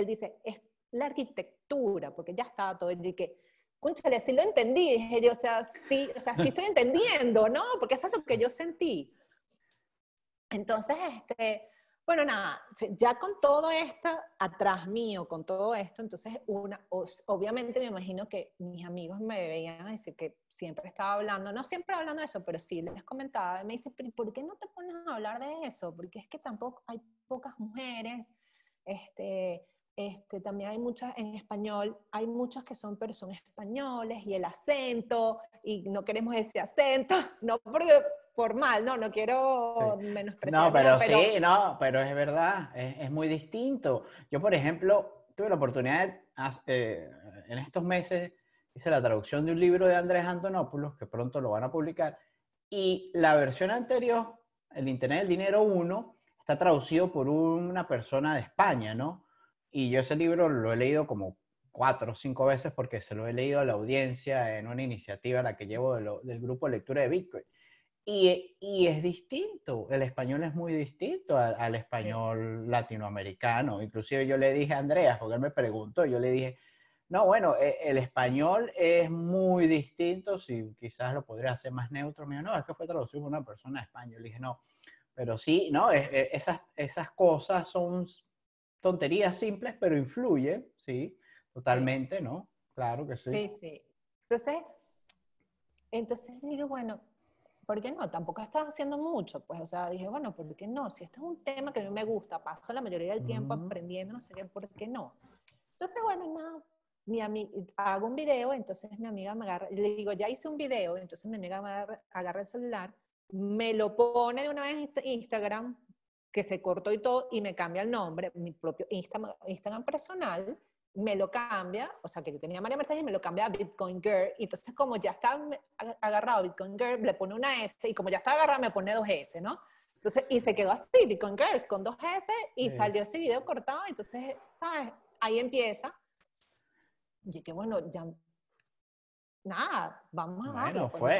dice, es la arquitectura, porque ya estaba todo, y Escúchale, sí lo entendí, dije o sea, sí, o sea, sí estoy entendiendo, ¿no? Porque eso es lo que yo sentí. Entonces, este, bueno, nada, ya con todo esto atrás mío, con todo esto, entonces, una, obviamente me imagino que mis amigos me veían a decir que siempre estaba hablando, no siempre hablando de eso, pero sí les comentaba, me dice, ¿por qué no te pones a hablar de eso? Porque es que tampoco hay pocas mujeres, este, este, también hay muchas en español, hay muchas que son, personas españoles y el acento, y no queremos ese acento, no porque formal, no, no quiero menospreciar. No pero, pero, sí, no, pero es verdad, es, muy distinto. Yo, por ejemplo, tuve la oportunidad eh, en estos meses, hice la traducción de un libro de Andrés Antonopoulos, que pronto lo van a publicar, y la versión anterior, el Internet del Dinero 1, está traducido por una persona de España, ¿no? Y yo ese libro lo he leído como cuatro o cinco veces porque se lo he leído a la audiencia en una iniciativa la que llevo del grupo de lectura de Bitcoin. Y, es distinto, el español es muy distinto al, español latinoamericano. Inclusive yo le dije a Andrea, porque él me preguntó, yo le dije, no, bueno, e, el español es muy distinto, si quizás lo podría hacer más neutro. Me dijo, no, es que fue traducido por una persona española. español. Le dije, no, pero sí, no, e, e, esas, esas cosas son tonterías simples, pero influye, ¿sí? Totalmente, ¿no? Claro que sí. Sí, sí. Entonces, entonces digo, bueno, ¿por qué no? Tampoco estaba haciendo mucho, pues, o sea, dije, bueno, ¿por qué no? Si esto es un tema que a mí me gusta, paso la mayoría del tiempo aprendiendo, no sé bien ¿por qué no? Entonces, bueno, no, mi hago un video, entonces mi amiga me agarra, le digo, ya hice un video, entonces mi amiga me agarra el celular, me lo pone de una vez en Instagram, que se cortó y todo, y me cambia el nombre, mi propio Instagram, personal, me lo cambia, o sea, que yo tenía María Mercedes, y me lo cambia a Bitcoin Girl, y entonces como ya está agarrado Bitcoin Girl, le pone una S, y como ya está agarrado, me pone dos S, ¿no? Entonces, y se quedó así, Bitcoin Girls, con dos S, y salió ese video cortado, entonces, ¿sabes? Ahí empieza. Y que bueno, ya, nada, vamos a pues,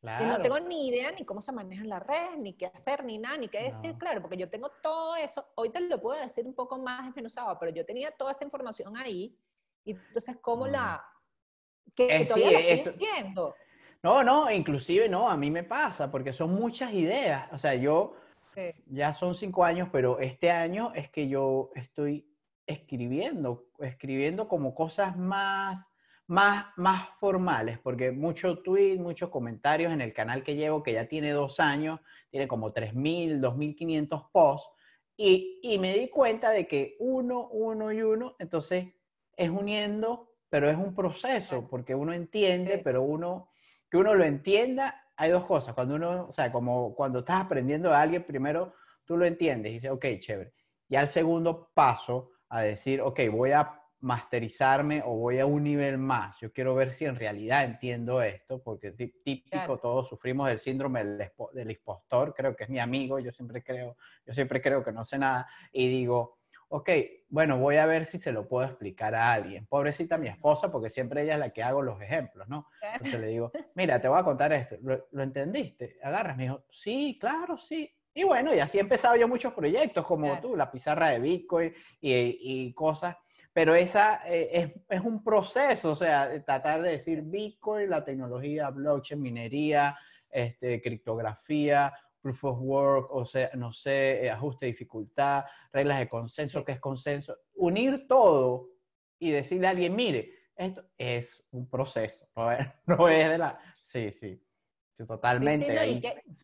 y no tengo ni idea ni cómo se manejan la red, ni qué hacer, ni nada, ni qué decir, claro, porque yo tengo todo eso, hoy te lo puedo decir un poco más desmenuzado, pero yo tenía toda esa información ahí, y entonces, ¿cómo mm. la... qué es, estoy diciendo? No, no, inclusive no, a mí me pasa, porque son muchas ideas, o sea, yo... Ya son cinco años, pero este año es que yo estoy escribiendo, escribiendo como cosas más más, más formales, porque mucho tweet, muchos comentarios en el canal que llevo, que ya tiene dos años, tiene como 3.000, 2.500 posts, y, y, me di cuenta de que uno, uno y uno, entonces es uniendo, pero es un proceso, porque uno entiende, pero uno, que uno lo entienda, hay dos cosas, cuando uno, o sea, como cuando estás aprendiendo a alguien, primero tú lo entiendes y dices, ok, chévere, y al segundo paso a decir, ok, voy a masterizarme o voy a un nivel más. Yo quiero ver si en realidad entiendo esto, porque típico, todos sufrimos del síndrome del, del, impostor, creo que es mi amigo, yo siempre creo, yo siempre creo que no sé nada y digo, ok, bueno, voy a ver si se lo puedo explicar a alguien. Pobrecita mi esposa, porque siempre ella es la que hago los ejemplos, ¿no? Entonces le digo, mira, te voy a contar esto, ¿lo, entendiste? Agarras, me dijo, sí, claro, sí, y bueno, y así he empezado yo muchos proyectos, como tú, la pizarra de Bitcoin y, y, cosas pero esa eh, es, un proceso, o sea, tratar de decir Bitcoin, la tecnología, blockchain, minería, este, criptografía, proof of work, o sea, no sé, eh, ajuste de dificultad, reglas de consenso, qué es consenso, unir todo y decirle a alguien, mire, esto es un proceso, no es, de la... Sí, sí, totalmente.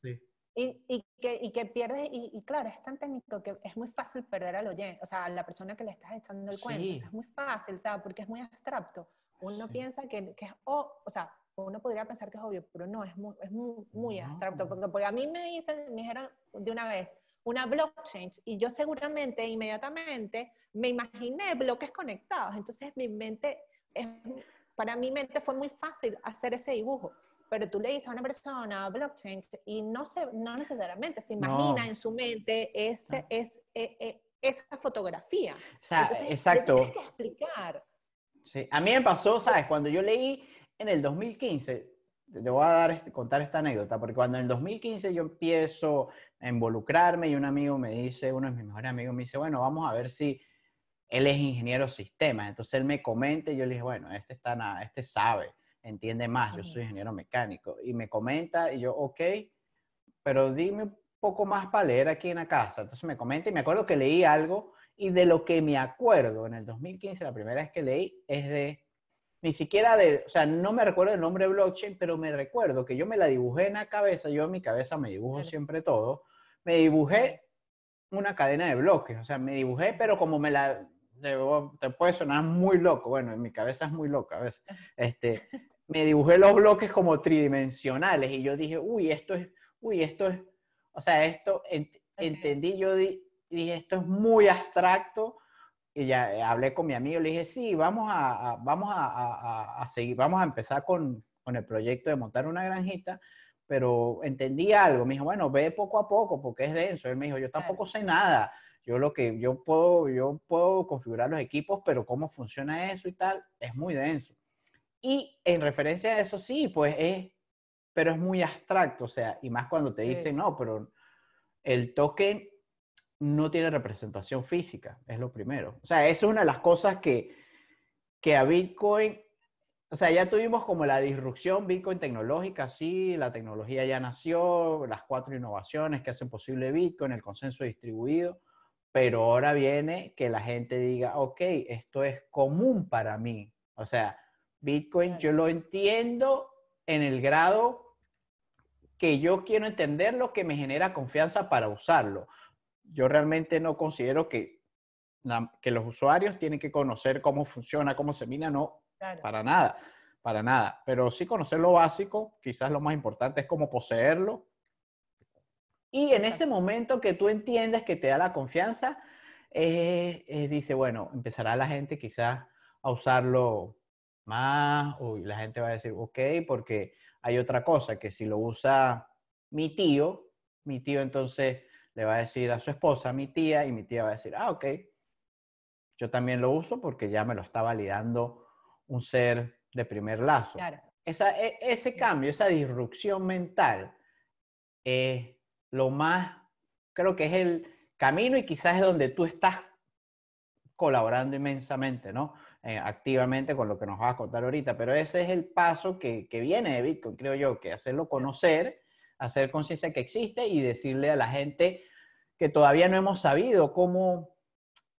Sí, sí. Y, que, y pierdes, y, claro, es tan técnico que es muy fácil perder al oyente, o sea, a la persona que le estás echando el cuento, es muy fácil, sabes porque es muy abstracto. Uno piensa que, es, o sea, uno podría pensar que es obvio, pero no, es muy, es muy, abstracto, porque, porque, a mí me dicen, me dijeron de una vez, una blockchain, y yo seguramente, inmediatamente, me imaginé bloques conectados, entonces mi mente, para mi mente fue muy fácil hacer ese dibujo pero tú le dices a una persona blockchain y no, se, no necesariamente se imagina en su mente ese, es, e, e, esa fotografía. O sea, Entonces, exacto. Tienes que explicar. Sí. A mí me pasó, ¿sabes? Cuando yo leí en el 2015, te voy a dar, este, contar esta anécdota, porque cuando en el 2015 yo empiezo a involucrarme y un amigo me dice, uno de mis mejores amigos me dice, bueno, vamos a ver si él es ingeniero sistema. Entonces él me comenta y yo le dije, bueno, este, está, este sabe entiende más, yo soy ingeniero mecánico, y me comenta, y yo, ok, pero dime un poco más para leer aquí en la casa. Entonces me comenta y me acuerdo que leí algo y de lo que me acuerdo en el 2015, la primera vez que leí, es de, ni siquiera de, o sea, no me recuerdo el nombre blockchain, pero me recuerdo que yo me la dibujé en la cabeza, yo en mi cabeza me dibujo siempre todo, me dibujé una cadena de bloques, o sea, me dibujé, pero como me la, te puede sonar muy loco, bueno, en mi cabeza es muy loca a veces, este, me dibujé los bloques como tridimensionales y yo dije, uy, esto es, uy, esto es, o sea, esto entendí, yo dije, esto es muy abstracto. Y ya eh, hablé con mi amigo, le dije, sí, vamos a, vamos a, a, seguir, vamos a empezar con, con el proyecto de montar una granjita pero entendí algo. Me dijo, bueno, ve poco a poco porque es denso. Él me dijo, yo tampoco sé nada. Yo lo que yo puedo, yo puedo configurar los equipos, pero cómo funciona eso y tal, es muy denso. Y en referencia a eso sí, pues es, pero es muy abstracto, o sea, y más cuando te dicen, no, pero el token no tiene representación física, es lo primero. O sea, eso es una de las cosas que, que a Bitcoin, o sea, ya tuvimos como la disrupción Bitcoin tecnológica, sí, la tecnología ya nació, las cuatro innovaciones que hacen posible Bitcoin, el consenso distribuido, pero ahora viene que la gente diga, ok, esto es común para mí. O sea, Bitcoin yo lo entiendo en el grado que yo quiero entender lo que me genera confianza para usarlo. Yo realmente no considero que, que los usuarios tienen que conocer cómo funciona, cómo se mina, no, para nada, para nada. Pero sí conocer lo básico, quizás lo más importante es cómo poseerlo. Y en ese momento que tú entiendes que te da la confianza, eh, eh, dice, bueno, empezará la gente quizás a usarlo más, la gente va a decir, ok, porque hay otra cosa, que si lo usa mi tío, mi tío entonces le va a decir a su esposa, mi tía, y mi tía va a decir, ah, ok, yo también lo uso porque ya me lo está validando un ser de primer lazo. Esa, e, ese cambio, esa disrupción mental, es lo más, creo que es el camino y quizás es donde tú estás colaborando inmensamente, ¿no? Eh, activamente con lo que nos vas a contar ahorita, pero ese es el paso que, que viene de Bitcoin, creo yo, que hacerlo conocer, hacer conciencia que existe y decirle a la gente que todavía no hemos sabido cómo,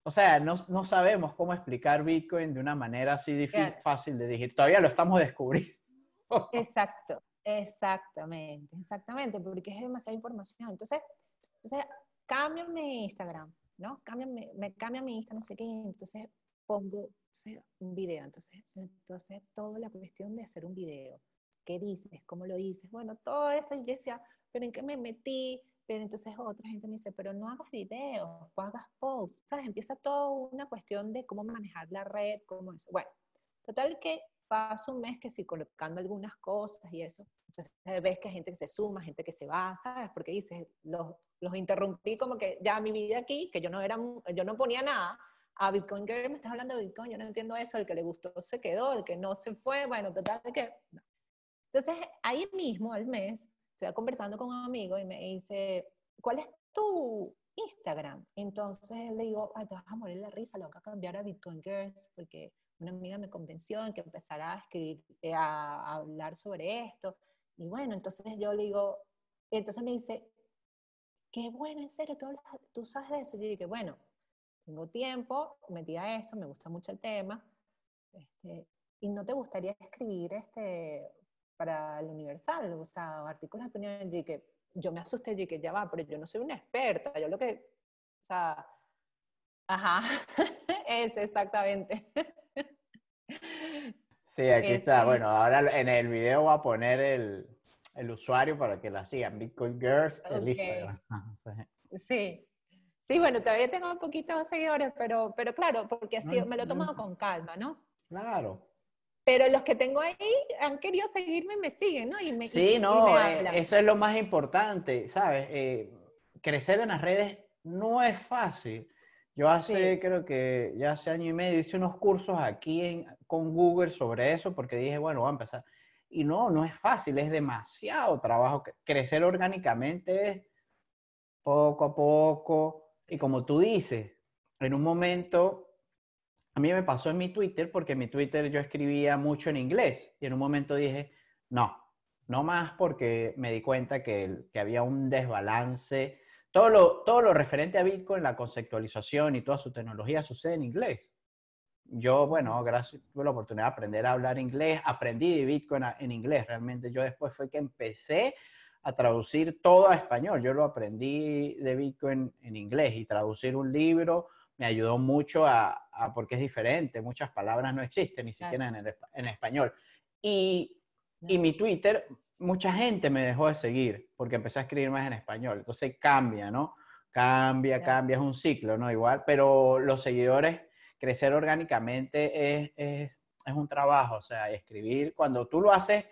o sea, no, no sabemos cómo explicar Bitcoin de una manera así fácil de decir, todavía lo estamos descubriendo. Exacto, exactamente, exactamente, porque es demasiada información. Entonces, entonces cambio mi Instagram, ¿no? me, cambia mi Instagram, no sé qué, entonces pongo entonces, un video, entonces, entonces toda la cuestión de hacer un video. ¿Qué dices? ¿Cómo lo dices? Bueno, todo eso, yo decía, ¿pero en qué me metí? Pero entonces otra gente me dice, pero no hagas videos, no hagas posts, ¿sabes? Empieza toda una cuestión de cómo manejar la red, cómo eso. Bueno, total que paso un mes que sí colocando algunas cosas y eso. Entonces ves que hay gente que se suma, gente que se va, ¿sabes? Porque dices, los, los interrumpí como que ya mi vida aquí, que yo no, era, yo no ponía nada, a Bitcoin Girl, me estás hablando de Bitcoin, yo no entiendo eso, el que le gustó se quedó, el que no se fue, bueno, total, ¿de qué? Entonces, ahí mismo, al mes, estoy conversando con un amigo y me dice, ¿cuál es tu Instagram? Entonces le digo, te vas a morir la risa, lo voy a cambiar a Bitcoin Girls, porque una amiga me convenció en que empezara a escribir, eh, a, hablar sobre esto. Y bueno, entonces yo le digo, entonces me dice, qué bueno, en serio, tú, tú sabes de eso. Y yo dije, bueno, tengo tiempo, metida a esto, me gusta mucho el tema, este, y no te gustaría escribir este, para el Universal, o sea, artículos de opinión, y que yo me asusté, y que ya va, pero yo no soy una experta, yo lo que, o sea, ajá, es exactamente. Sí, aquí está. Este bueno, ahora en el video voy a poner el, usuario para que la sigan. Bitcoin Girls, el Instagram. sí. Sí, bueno, todavía tengo poquitos seguidores, pero, pero claro, porque así me lo he tomado con calma, ¿no? Claro. Pero los que tengo ahí han querido seguirme y me siguen, ¿no? Y me, sí, no, eh, eso es lo más importante, ¿sabes? Eh, crecer en las redes no es fácil. Yo hace, creo que ya hace año y medio hice unos cursos aquí con Google sobre eso porque dije, bueno, voy a empezar. Y no, no es fácil, es demasiado trabajo. Crecer orgánicamente es poco a poco, y como tú dices, en un momento, a mí me pasó en mi Twitter, porque en mi Twitter yo escribía mucho en inglés, y en un momento dije, no, no más porque me di cuenta que, que había un desbalance. Todo lo, todo lo referente a Bitcoin, la conceptualización y toda su tecnología sucede en inglés. Yo, bueno, gracias, tuve la oportunidad de aprender a hablar inglés, aprendí de Bitcoin en inglés. Realmente yo después fue que empecé a traducir todo a español. Yo lo aprendí de Bitcoin en, inglés y traducir un libro me ayudó mucho a, a, porque es diferente, muchas palabras no existen ni siquiera en, en español. Y, y, mi Twitter, mucha gente me dejó de seguir porque empecé a escribir más en español. Entonces cambia, ¿no? Cambia, cambia, es un ciclo, ¿no? Igual, pero los seguidores, crecer orgánicamente es, es, es un trabajo, o sea, escribir, cuando tú lo haces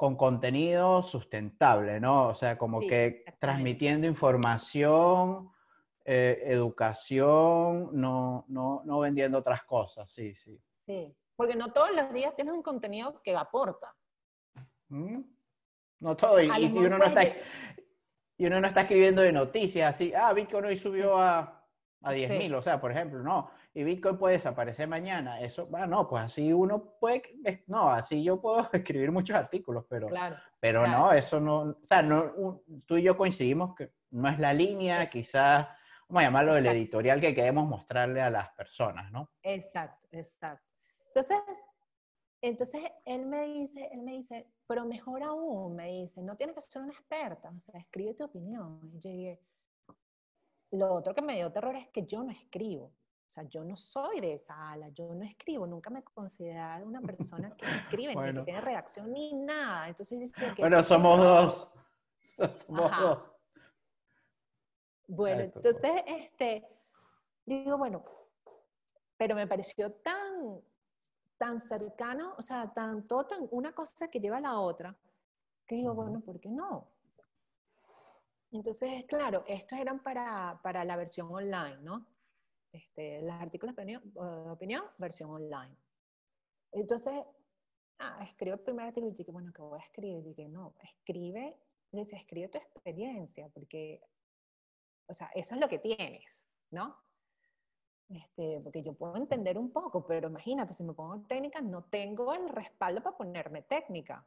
con contenido sustentable, ¿no? O sea, como que transmitiendo información, eh, educación, no, no, vendiendo otras cosas, sí, sí. Sí, porque no todos los días tienes un contenido que aporta. Mm, no todo, y, si uno no, está, y uno no está escribiendo de noticias, así, ah, vi que uno hoy subió a, a 10.000, o sea, por ejemplo, no y Bitcoin puede desaparecer mañana. Eso, bueno, ah, no, pues así uno puede, no, así yo puedo escribir muchos artículos, pero, pero no, eso no, o sea, tú y yo coincidimos que no es la línea, quizás, vamos a llamarlo del editorial que queremos mostrarle a las personas, ¿no? Exacto, exacto. Entonces, entonces él me dice, él me dice, pero mejor aún, me dice, no tienes que ser una experta, o sea, escribe tu opinión. Y yo dije, lo otro que me dio terror es que yo no escribo. O sea, yo no soy de esa ala, yo no escribo, nunca me he considerado una persona que escribe, ni que tiene redacción, ni nada. bueno, somos dos. Somos dos. Bueno, entonces, este, digo, bueno, pero me pareció tan, tan cercano, o sea, tanto, tan, una cosa que lleva a la otra, que digo, bueno, ¿por qué no? Entonces, claro, estos eran para, para la versión online, ¿no? Este, las artículos de eh, opinión, versión online. Entonces, ah, escribo el primer artículo y dije, bueno, ¿qué voy a escribir? Y dije, no, escribe, les escribe tu experiencia, porque, o sea, eso es lo que tienes, ¿no? Este, porque yo puedo entender un poco, pero imagínate, si me pongo técnica, no tengo el respaldo para ponerme técnica.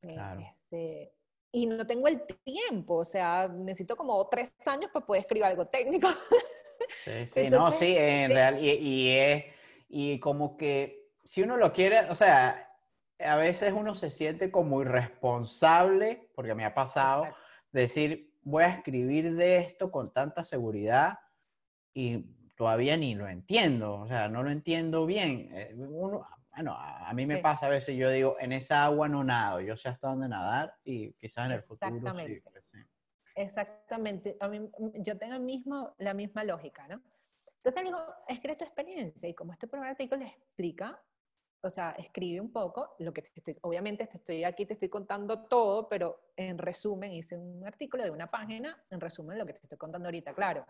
Claro. Este, y no tengo el tiempo, o sea, necesito como tres años para poder escribir algo técnico. Sí, sí, no, sí, en realidad, y, es, y como que si uno lo quiere, o sea, a veces uno se siente como irresponsable, porque me ha pasado, decir, voy a escribir de esto con tanta seguridad y todavía ni lo entiendo, o sea, no lo entiendo bien. Eh, uno, bueno, a, mí me pasa a veces, yo digo, en esa agua no nado, yo sé hasta dónde nadar y quizás en el futuro sí. Exactamente. yo tengo mismo, la misma lógica, ¿no? Entonces digo, escribe tu experiencia y como este primer artículo explica, o sea, escribe un poco lo que obviamente te estoy aquí, te estoy contando todo, pero en resumen hice un artículo de una página, en resumen lo que te estoy contando ahorita, claro,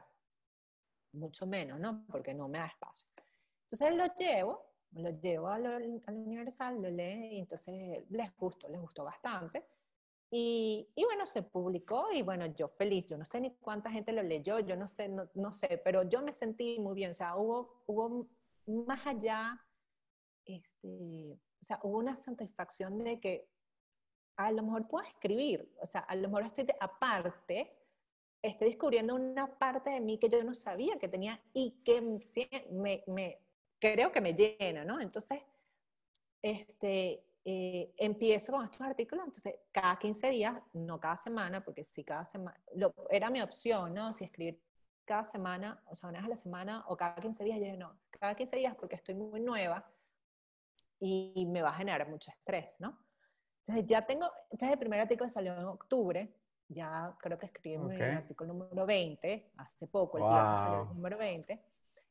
mucho menos, ¿no? Porque no me da espacio. Entonces lo llevo, lo llevo al, Universal, lo lee y entonces les gustó, les gustó bastante y, bueno, se publicó y bueno, yo feliz, yo no sé ni cuánta gente lo leyó, yo no sé, no, sé, pero yo me sentí muy bien, o sea, hubo, hubo más allá, este, o sea, hubo una satisfacción de que a lo mejor puedo escribir, o sea, a lo mejor estoy aparte, estoy descubriendo una parte de mí que yo no sabía que tenía y que me, me creo que me llena, ¿no? Entonces, este, eh, empiezo con estos artículos, entonces cada 15 días, no cada semana, porque si cada semana, era mi opción, ¿no? Si escribir cada semana, o sea, una vez a la semana o cada 15 días, yo digo, no, cada 15 días porque estoy muy nueva y me va a generar mucho estrés, ¿no? Entonces ya tengo, entonces este el primer artículo salió en octubre, ya creo que escribí el artículo número 20, hace poco, el día el número 20.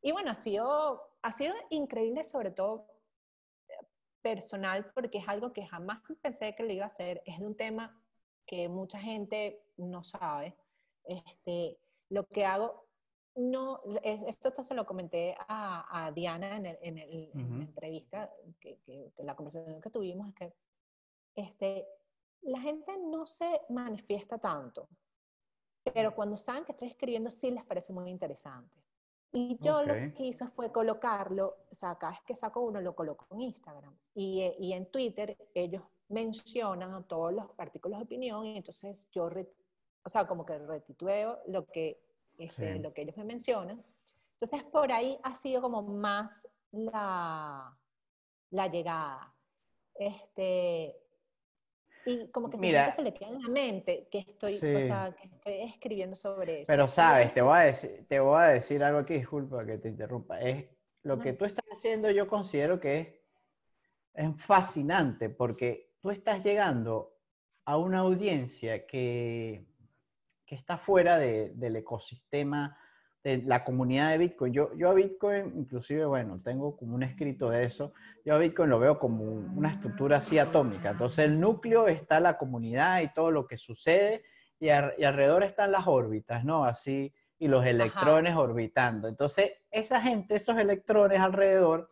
Y bueno, ha sido, ha sido increíble sobre todo personal porque es algo que jamás pensé que lo iba a hacer. Es de un tema que mucha gente no sabe. Este, lo que hago, no, es, esto, se lo comenté a, Diana en, el, la entrevista, la conversación que tuvimos, es que este, la gente no se manifiesta tanto, pero cuando saben que estoy escribiendo sí les parece muy interesante. Y yo lo que hice fue colocarlo, o sea, cada vez que saco uno lo coloco en Instagram y, eh, y en Twitter ellos mencionan a todos los artículos de opinión y entonces yo, o sea, como que retitueo lo que, este, lo que ellos me mencionan. Entonces por ahí ha sido como más la, la llegada. Este, y como que se, le queda en la mente que estoy, o sea, que estoy escribiendo sobre eso. Pero sabes, te voy, a decir, te voy a decir algo aquí, disculpa que te interrumpa. Es lo que tú estás haciendo, yo considero que es, fascinante porque tú estás llegando a una audiencia que, que está fuera del ecosistema de la comunidad de Bitcoin. Yo, yo a Bitcoin, inclusive, bueno, tengo como un escrito de eso, yo a Bitcoin lo veo como una estructura así atómica. Entonces el núcleo está la comunidad y todo lo que sucede y, alrededor están las órbitas, ¿no? Así, y los electrones orbitando. Entonces esa gente, esos electrones alrededor,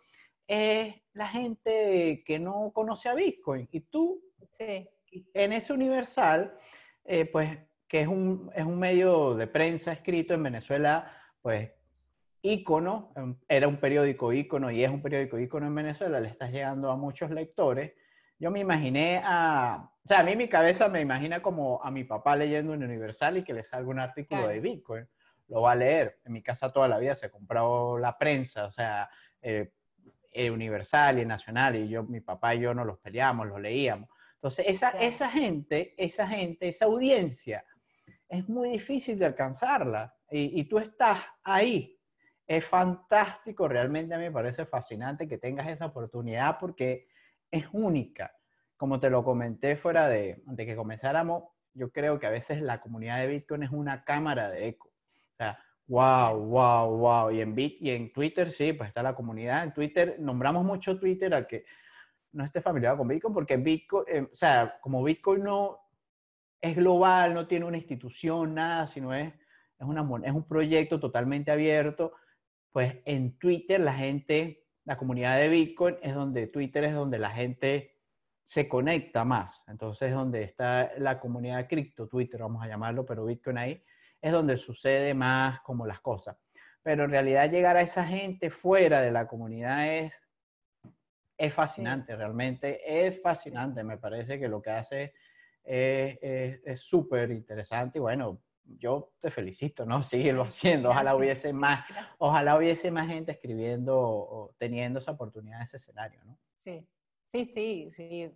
es la gente que no conoce a Bitcoin. Y tú, sí. en ese universal, eh, pues que es un, es un medio de prensa escrito en Venezuela, pues ícono, em, era un periódico ícono y es un periódico ícono en Venezuela, le está llegando a muchos lectores. Yo me imaginé a, o sea, a mí mi cabeza me imagina como a mi papá leyendo un Universal y que le salga un artículo de Bitcoin. Lo va a leer. En mi casa toda la vida se ha comprado la prensa, o sea, eh, eh, Universal y el Nacional, y yo, mi papá y yo no los peleamos, los leíamos. Entonces, esa gente, esa gente, esa audiencia es muy difícil de alcanzarla y, tú estás ahí. Es fantástico, realmente a mí me parece fascinante que tengas esa oportunidad porque es única. Como te lo comenté fuera de, antes que comenzáramos, yo creo que a veces la comunidad de Bitcoin es una cámara de eco. O sea, wow, wow, wow. Y en, Bit, y en Twitter, sí, pues está la comunidad. En Twitter, nombramos mucho Twitter al que no esté familiar con Bitcoin, porque Bitcoin, eh, o sea, como Bitcoin no, es global, no tiene una institución, nada, sino es, es, es un proyecto totalmente abierto. Pues en Twitter la gente, la comunidad de Bitcoin es donde Twitter es donde la gente se conecta más. Entonces, es donde está la comunidad cripto, Twitter vamos a llamarlo, pero Bitcoin ahí, es donde sucede más como las cosas. Pero en realidad llegar a esa gente fuera de la comunidad es, es fascinante, realmente es fascinante. Me parece que lo que hace es súper interesante y bueno, yo te felicito, ¿no? Síguelo haciendo. Ojalá hubiese más, ojalá hubiese más gente escribiendo o teniendo esa oportunidad, ese escenario, ¿no? Sí, sí, sí, sí.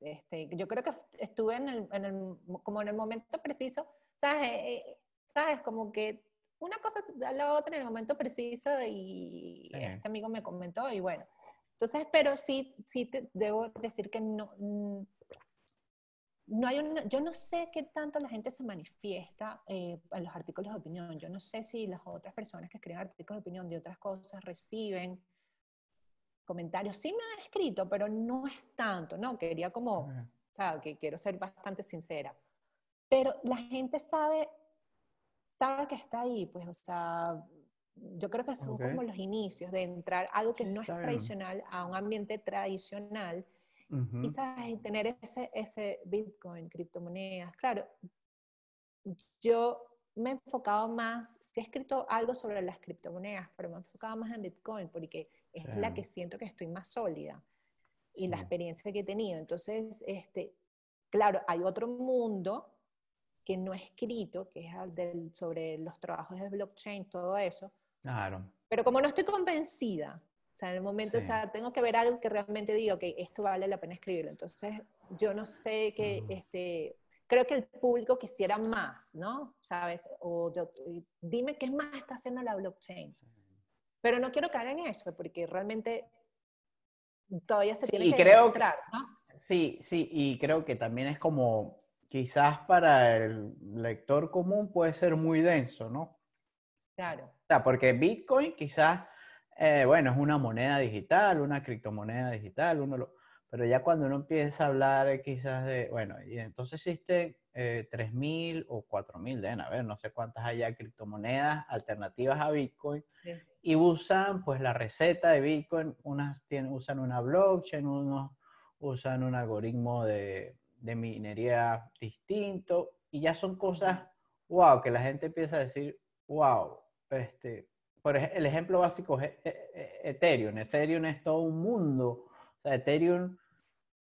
Este, yo creo que estuve en el, en el, como en el momento preciso, ¿sabes? Eh, eh, ¿sabes? Como que una cosa da la otra en el momento preciso y este amigo me comentó y bueno. Entonces, pero sí, sí te debo decir que no no hay yo no sé qué tanto la gente se manifiesta eh, en los artículos de opinión. Yo no sé si las otras personas que escriben artículos de opinión de otras cosas reciben comentarios. Sí me han escrito, pero no es tanto, ¿no? Quería como, o sea, que quiero ser bastante sincera. Pero la gente sabe, sabe que está ahí, pues, o sea, yo creo que son como los inicios de entrar algo que no es tradicional a un ambiente tradicional quizás, en tener ese, ese Bitcoin, criptomonedas. Claro, yo me he enfocado más, Si he escrito algo sobre las criptomonedas, pero me he enfocado más en Bitcoin porque es la que siento que estoy más sólida y la experiencia que he tenido. Entonces, este, claro, hay otro mundo que no he escrito, que es del, sobre los trabajos de blockchain, todo eso. Claro. Pero como no estoy convencida o sea, en el momento, o sea, tengo que ver algo que realmente diga, ok, esto vale la pena escribirlo. Entonces, yo no sé que, mm. este, creo que el público quisiera más, ¿no? ¿Sabes? O dime qué más está haciendo la blockchain. Pero no quiero caer en eso, porque realmente todavía se tiene que encontrar, ¿no? Sí, sí, y creo que también es como, quizás para el lector común puede ser muy denso, ¿no? Claro. O sea, porque Bitcoin quizás eh, bueno, es una moneda digital, una criptomoneda digital, uno pero ya cuando uno empieza a hablar eh, quizás de, bueno, y entonces existen eh, 3.000 o 4.000, a ver no sé cuántas haya criptomonedas alternativas a Bitcoin, y usan pues la receta de Bitcoin, unas tienen, usan una blockchain, unos usan un algoritmo de, de minería distinto, y ya son cosas, wow, que la gente empieza a decir, wow, este, por el ejemplo básico es eh, eh, Ethereum. Ethereum es todo un mundo. Ethereum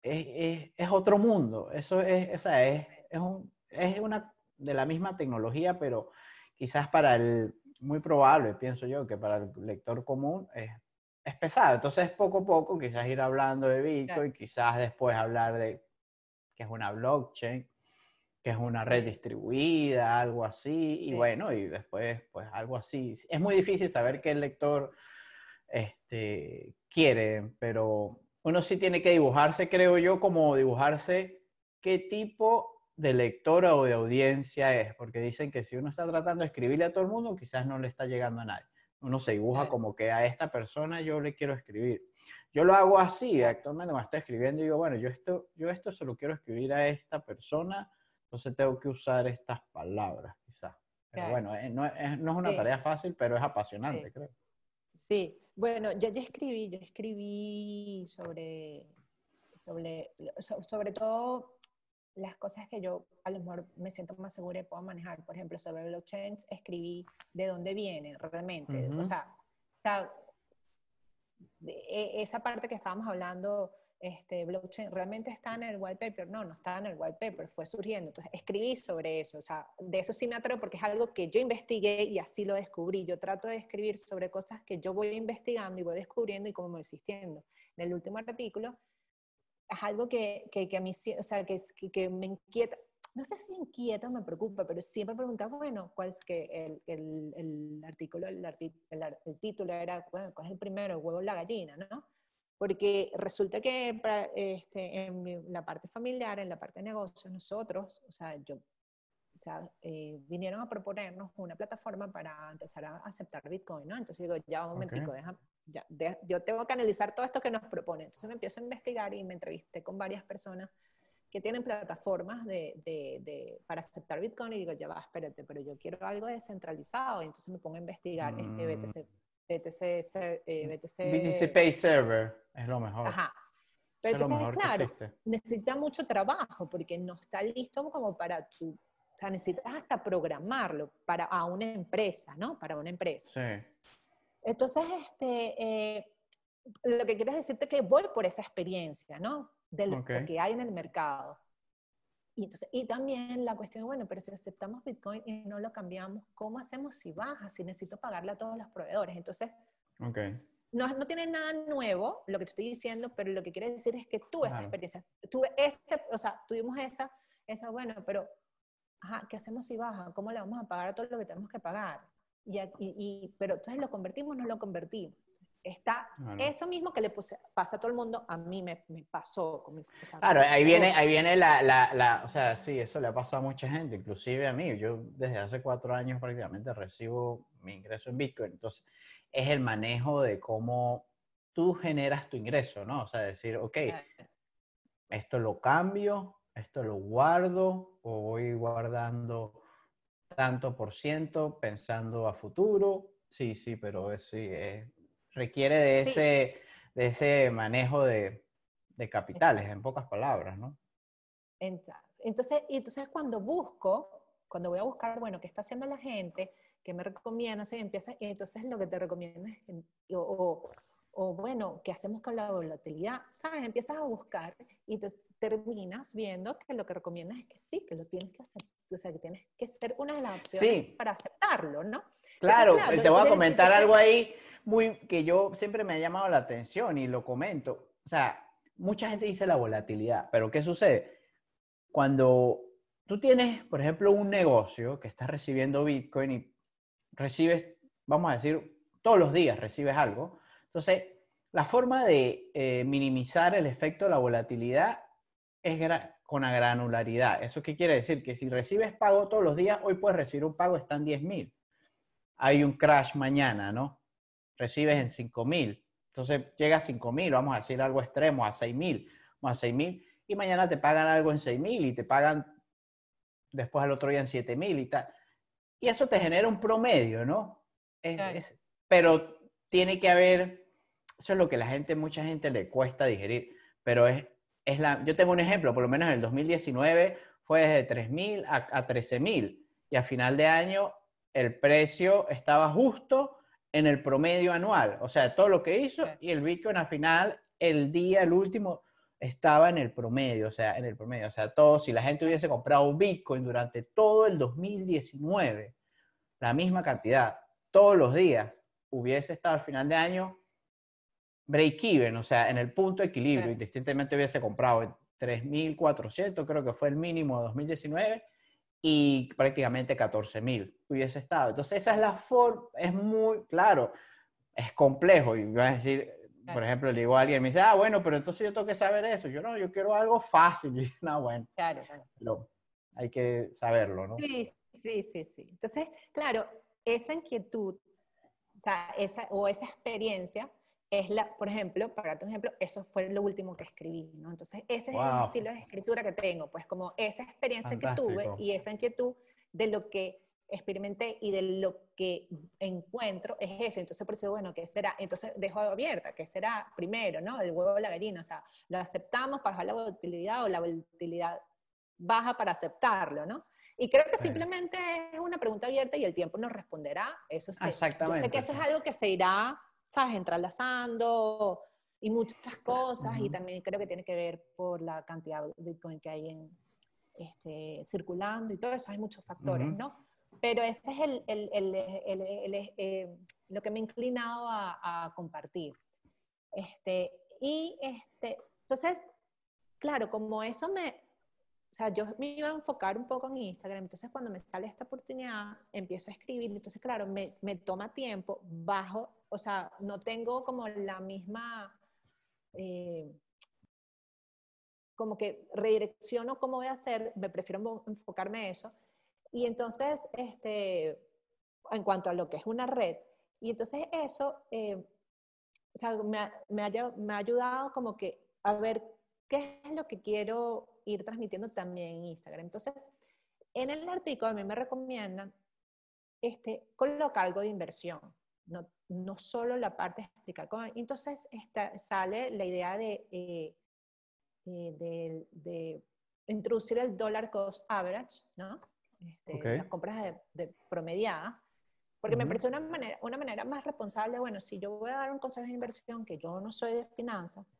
es, otro mundo. Eso es, es, es, una de la misma tecnología, pero quizás para el, muy probable, pienso yo, que para el lector común es, pesado. Entonces, poco a poco, quizás ir hablando de Bitcoin, y quizás después hablar de que es una blockchain que es una red distribuida, algo así, y bueno, y después, pues algo así. Es muy difícil saber qué el lector este, quiere, pero uno sí tiene que dibujarse, creo yo, como dibujarse qué tipo de lector o de audiencia es, porque dicen que si uno está tratando de escribirle a todo el mundo, quizás no le está llegando a nadie. Uno se dibuja como que a esta persona yo le quiero escribir. Yo lo hago así, actualmente me estoy escribiendo y digo, bueno, yo esto, yo esto se quiero escribir a esta persona entonces tengo que usar estas palabras, quizás. Pero bueno, eh, no es, no es una tarea fácil, pero es apasionante, creo. Sí, bueno, yo ya escribí, yo escribí sobre, sobre, sobre todo las cosas que yo a lo mejor me siento más segura y puedo manejar. Por ejemplo, sobre blockchain escribí de dónde viene realmente. O sea, e, esa parte que estábamos hablando este, blockchain, ¿realmente está en el white paper? No, no estaba en el white paper, fue surgiendo. Entonces escribí sobre eso, o sea, de eso sí me atrevo porque es algo que yo investigué y así lo descubrí. Yo trato de escribir sobre cosas que yo voy investigando y voy descubriendo y como me existiendo. En el último artículo es algo que, que, a mí, o sea, que, que, me inquieta, no sé si inquieta o me preocupa, pero siempre preguntaba, bueno, ¿cuál es que el, el, el artículo, el, el, título era, bueno, ¿cuál es el primero, el huevo o la gallina, no? Porque resulta que este, en la parte familiar, en la parte de negocios, nosotros, o sea, yo, eh, vinieron a proponernos una plataforma para empezar a aceptar Bitcoin, ¿no? Entonces digo, ya un momentico, deja, yo tengo que analizar todo esto que nos proponen. Entonces me empiezo a investigar y me entrevisté con varias personas que tienen plataformas de, para aceptar Bitcoin y digo, ya va, espérate, pero yo quiero algo descentralizado. Y entonces me pongo a investigar este mm. BTC BTC, eh, BTC... Pay Server es lo mejor. Pero entonces, claro, necesita mucho trabajo porque no está listo como para tú. O sea, necesitas hasta programarlo para una empresa, ¿no? Para una empresa. Sí. Entonces, este, eh, lo que quiero decirte es que voy por esa experiencia, ¿no? De lo que hay en el mercado. Y, entonces, también la cuestión, bueno, pero si aceptamos Bitcoin y no lo cambiamos, ¿cómo hacemos si baja? Si necesito pagarle a todos los proveedores. Entonces, no, no, tiene nada nuevo lo que te estoy diciendo, pero lo que quiere decir es que tuve esa experiencia. Tuve o sea, tuvimos esa, esa, bueno, pero, ajá, ¿qué hacemos si baja? ¿Cómo le vamos a pagar a todo lo que tenemos que pagar? Y, pero entonces lo convertimos, no lo convertimos. Está ah, eso mismo que le pasa a todo el mundo, a mí me, pasó. claro, ahí viene, ahí viene la, la, o sea, sí, eso le ha pasado a mucha gente, inclusive a mí. Yo desde hace cuatro años prácticamente recibo mi ingreso en Bitcoin. Entonces, es el manejo de cómo tú generas tu ingreso, ¿no? O sea, decir, ok, esto lo cambio, esto lo guardo, o voy guardando tanto por ciento pensando a futuro. Sí, sí, pero es, sí, es, requiere de ese, de ese manejo de, de capitales, en pocas palabras, ¿no? Entonces, entonces cuando busco, cuando voy a buscar, bueno, ¿qué está haciendo la gente? ¿Qué me recomienda? empieza, y entonces lo que te recomiendo es, o, bueno, ¿qué hacemos con la volatilidad? ¿Sabes? Empiezas a buscar y terminas viendo que lo que recomiendas es que sí, que lo tienes que hacer, o sea, que tienes que ser una de las opciones para aceptarlo, ¿no? claro eh, te voy a comentar algo ahí muy, que yo siempre me ha llamado la atención y lo comento. O sea, mucha gente dice la volatilidad, pero ¿qué sucede? Cuando tú tienes, por ejemplo, un negocio que está recibiendo Bitcoin y recibes, vamos a decir, todos los días recibes algo, entonces la forma de eh, minimizar el efecto de la volatilidad es con la granularidad. ¿Eso qué quiere decir? Que si recibes pago todos los días, hoy puedes recibir un pago, están 10.000. mil. Hay un crash mañana, ¿no? recibes en 5.000. Entonces llega a 5.000, vamos a decir algo extremo, a 6.000, a 6.000, y mañana te pagan algo en 6.000 y te pagan después al otro día en 7.000 y tal. Y eso te genera un promedio, ¿no? pero tiene que haber, eso es lo que la gente, mucha gente le cuesta digerir, pero es, es la, yo tengo un ejemplo, por lo menos en el 2019 fue desde 3.000 a, a 13.000 y a final de año el precio estaba justo en el promedio anual, o sea, todo lo que hizo y el Bitcoin al final, el día, el último, estaba en el promedio, o sea, en el promedio, o sea, todo, si la gente hubiese comprado Bitcoin durante todo el 2019, la misma cantidad, todos los días, hubiese estado al final de año break-even, o sea, en el punto de equilibrio, y distintamente hubiese comprado 3.400, creo que fue el mínimo de 2019, y prácticamente 14.000 hubiese estado. Entonces, esa es la forma, es muy claro, es complejo. Y voy a decir, por ejemplo, le digo a alguien, me dice, ah, bueno, pero entonces yo tengo que saber eso. Yo no, yo quiero algo fácil. Y, no, bueno. Claro, hay que saberlo, ¿no? Sí, sí, sí, sí. Entonces, claro, esa inquietud, o, sea, esa, o esa experiencia es la, por ejemplo, para tu ejemplo, eso fue lo último que escribí, ¿no? Entonces, ese es el estilo de escritura que tengo, pues como esa experiencia que tuve y esa inquietud de lo que experimenté y de lo que encuentro es eso. Entonces, por eso, bueno, ¿qué será? Entonces, dejo abierta, ¿qué será primero, ¿no? El huevo o la gallina, o sea, lo aceptamos para bajar la volatilidad o la volatilidad baja para aceptarlo, ¿no? Y creo que simplemente es una pregunta abierta y el tiempo nos responderá, eso sí. Exactamente. Yo que eso es algo que se irá ¿sabes? Entrelazando y muchas cosas. Y también creo que tiene que ver por la cantidad de Bitcoin que hay este, circulando y todo eso. Hay muchos factores, ¿no? Pero ese es el, eh, eh, lo que me he inclinado a, a compartir. Este, y este, entonces, claro, como eso me, o sea, yo me iba a enfocar un poco en Instagram, entonces cuando me sale esta oportunidad, empiezo a escribir, entonces, claro, me, me toma tiempo, bajo o sea, no tengo como la misma, eh, como que redirecciono cómo voy a hacer, me prefiero enfocarme en eso. Y entonces, este, en cuanto a lo que es una red, y entonces eso eh, me, ha, ayudado como que a ver qué es lo que quiero ir transmitiendo también en Instagram. Entonces, en el artículo a mí me recomiendan este, coloca algo de inversión no, solo la parte de explicar cómo. Entonces esta, sale la idea de, eh, eh, de, introducir el dólar cost average, ¿no? Este, las compras de, promediadas, porque me parece una manera, una manera más responsable, bueno, si yo voy a dar un consejo de inversión, que yo no soy de finanzas,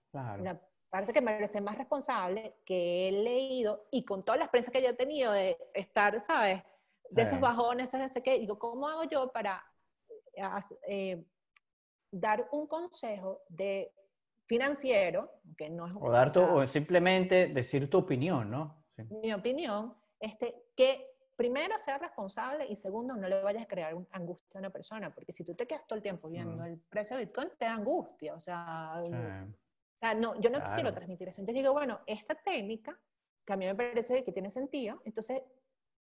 parece que me parece más responsable que he leído y con todas las prensas que yo he tenido de estar, ¿sabes? De esos bajones, no ese qué, digo, ¿cómo hago yo para eh, dar un consejo de financiero, que no es o, dar simplemente decir tu opinión, ¿no? Mi opinión, este, que primero sea responsable y segundo no le vayas a crear angustia a una persona, porque si tú te quedas todo el tiempo viendo mm. el precio de Bitcoin, te da angustia, o sea, o sea no, yo no quiero transmitir eso. Entonces digo, bueno, esta técnica, que a mí me parece que tiene sentido, entonces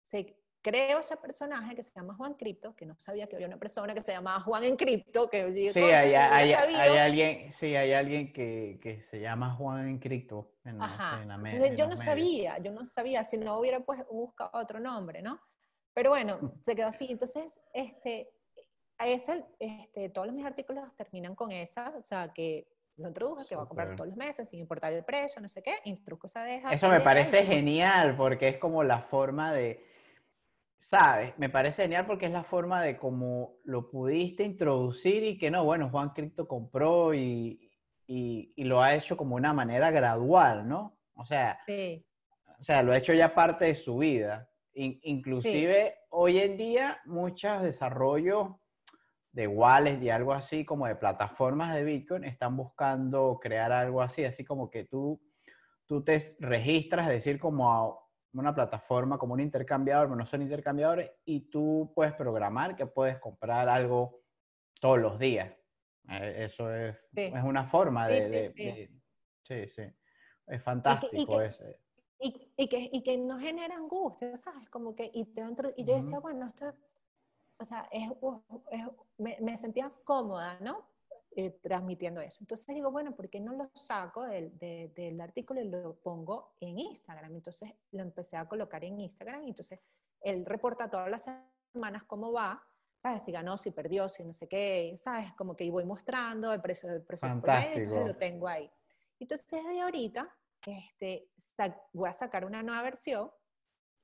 se creo ese personaje que se llama Juan Cripto, que no sabía que había una persona que se llamaba Juan en Cripto, que yo sí, hay, hay, alguien, sí, hay alguien que, que se llama Juan en Cripto en, Ajá. Entonces, yo no sabía, yo no sabía, si no hubiera pues buscado otro nombre, ¿no? Pero bueno, mm. se quedó así. Entonces, este, a ese, este, todos mis artículos terminan con esa, o sea, que lo introdujo que va a comprar todos los meses sin importar el precio, no sé qué, truco se deja. Eso me parece genial, porque es como la forma de ¿sabes? Me parece genial porque es la forma de cómo lo pudiste introducir y que no, bueno, Juan Cripto compró y, y, lo ha hecho como una manera gradual, ¿no? O sea, o sea lo ha hecho ya parte de su vida. inclusive hoy en día muchos desarrollos de wallets, de algo así, como de plataformas de Bitcoin, están buscando crear algo así, así como que tú, tú te registras, es decir, como a una plataforma, como un intercambiador, bueno, son intercambiadores y tú puedes programar que puedes comprar algo todos los días. Eh, eso es, es una forma de, sí, sí, sí. Es fantástico y y que, ese. Y, y, que, no genera angustia, ¿sabes? Como que, y, y yo decía, bueno, esto, o sea, es, me sentía cómoda, ¿no? Eh, transmitiendo eso. Entonces digo, bueno, ¿por qué no lo saco del, del artículo y lo pongo en Instagram? Entonces lo empecé a colocar en Instagram y entonces él reporta todas las semanas cómo va, ¿sabes? Si ganó, si perdió, si no sé qué, ¿sabes? Como que voy mostrando el precio del precio lo tengo ahí. Entonces ahorita este, voy a sacar una nueva versión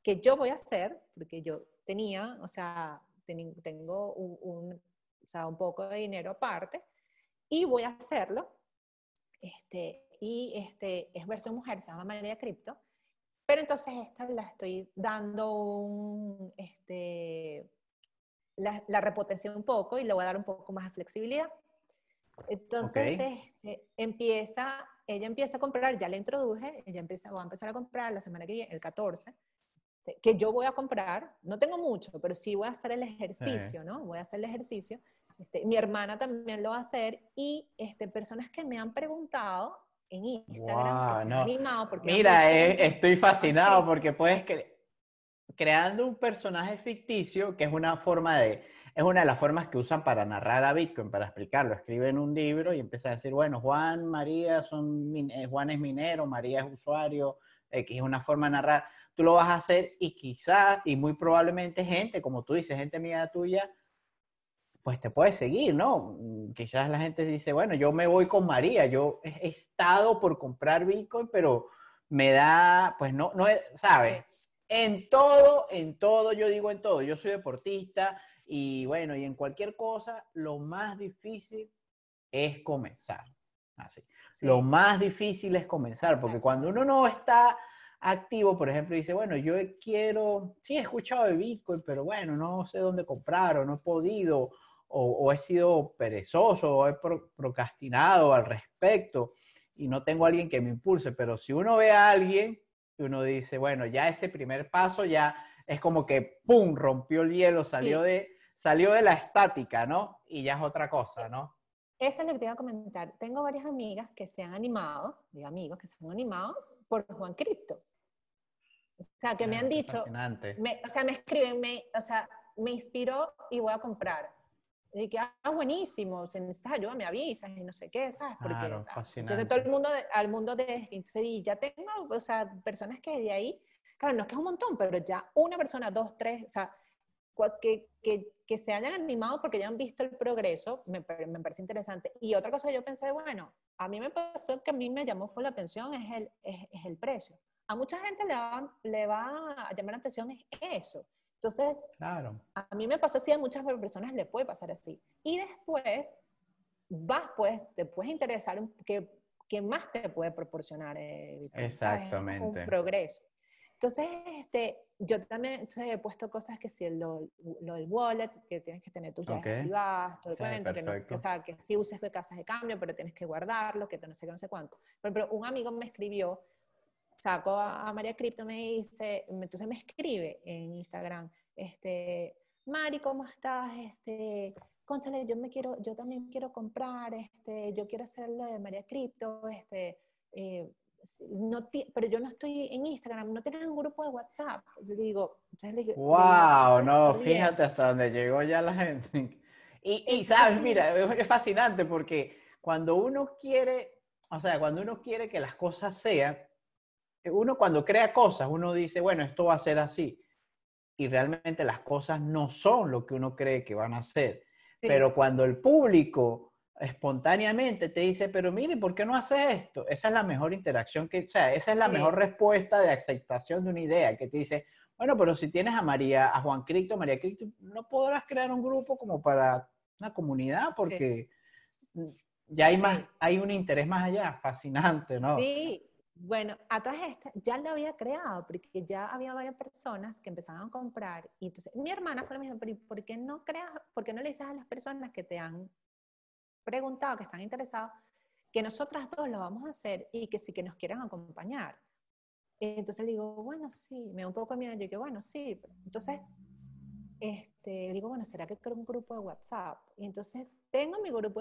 que yo voy a hacer, porque yo tenía, o sea, tengo un, o sea, un poco de dinero aparte, y voy a hacerlo. Este, y este, es versión mujer, se llama María Cripto. Pero entonces esta la estoy dando un, este, la, la un poco y le voy a dar un poco más de flexibilidad. Entonces este, empieza, ella empieza a comprar, ya la introduje, ella empieza, va a empezar a comprar la semana que viene, el 14, este, que yo voy a comprar, no tengo mucho, pero sí voy a hacer el ejercicio, ¿no? Voy a hacer el ejercicio este, mi hermana también lo va a hacer y este, personas que me han preguntado en Instagram, que se han animado Mira, eh, estoy fascinado porque puedes creando un personaje ficticio que es una forma de es una de las formas que usan para narrar a Bitcoin, para explicarlo. Escriben un libro y empiezan a decir, bueno, Juan, María, son eh, Juan es minero, María es usuario, que es una forma de narrar. Tú lo vas a hacer y quizás y muy probablemente gente, como tú dices, gente mía tuya, pues te puedes seguir, ¿no? Mm, quizás la gente dice, bueno, yo me voy con María, yo he estado por comprar Bitcoin, pero me da, pues no, no, ¿sabes? En todo, en todo, yo digo en todo, yo soy deportista y bueno, y en cualquier cosa, lo más difícil es comenzar. Así. Lo más difícil es comenzar, porque cuando uno no está activo, por ejemplo, dice, bueno, yo quiero, sí he escuchado de Bitcoin, pero bueno, no sé dónde comprar o no he podido, o, he sido perezoso o he procrastinado al respecto y no tengo alguien que me impulse, pero si uno ve a alguien, uno dice, bueno, ya ese primer paso ya es como que, ¡pum!, rompió el hielo, salió, de, salió de la estática, ¿no? Y ya es otra cosa, e-, ¿no? Eso es lo que te iba a comentar. Tengo varias amigas que se han animado, digo amigos que se han animado por Juan Cripto. O sea, que me ah, han dicho, o sea, me escriben, me, o sea, me inspiró y voy a comprar de que, ah, buenísimo, se necesitas ayuda, me avisas y no sé qué, ¿sabes? Porque todo el mundo, al mundo de y ya tengo, o sea, personas que de ahí, claro, no es que es un montón, pero ya una persona, dos, tres, o sea, que, que, que se hayan animado porque ya han visto el progreso, me, me parece interesante. Y otra cosa que yo pensé, bueno, a mí me pasó que a mí me llamó fue la atención es el, es, el precio. A mucha gente le va, le va a llamar la atención es eso. Entonces, claro. a mí me pasó así, a muchas personas le puede pasar así. Y después, vas, pues, te puedes interesar en qué, más te puede proporcionar. Eh, Exactamente. Un progreso. Entonces, este, yo también he puesto cosas que si lo, lo del wallet, que tienes que tener tus okay. todo que, que, o sea, que sí uses casas de cambio, pero tienes que guardarlo, que no sé qué, no sé cuánto. Pero, pero un amigo me escribió saco a, María Cripto, me dice, entonces me escribe en Instagram, este, Mari, ¿cómo estás? Este, conchale, yo me quiero, yo también quiero comprar, este, yo quiero hacer lo de María Cripto, este, eh, no pero yo no estoy en Instagram, no tienes un grupo de WhatsApp. Yo digo, le digo wow, no, fíjate hasta dónde llegó ya la gente. Y, y sabes, mira, es fascinante porque cuando uno quiere, o sea, cuando uno quiere que las cosas sean, uno cuando crea cosas, uno dice, bueno, esto va a ser así. Y realmente las cosas no son lo que uno cree que van a ser. Pero cuando el público espontáneamente te dice, pero mire, ¿por qué no haces esto? Esa es la mejor interacción que, o sea, esa es la mejor respuesta de aceptación de una idea, que te dice, bueno, pero si tienes a María, a Juan Cristo, María Cristo, no podrás crear un grupo como para una comunidad, porque ya hay más, hay un interés más allá, fascinante, ¿no? Sí, bueno, a todas estas ya lo había creado porque ya había varias personas que empezaban a comprar y entonces mi hermana fue la misma, pero ¿por qué no creas, por qué no le dices a las personas que te han preguntado, que están interesados, que nosotras dos lo vamos a hacer y que sí que nos quieran acompañar? Entonces le digo, bueno, sí, me da un poco miedo, yo digo, bueno, sí, entonces este, digo, bueno, ¿será que creo un grupo de WhatsApp? Y entonces tengo mi grupo,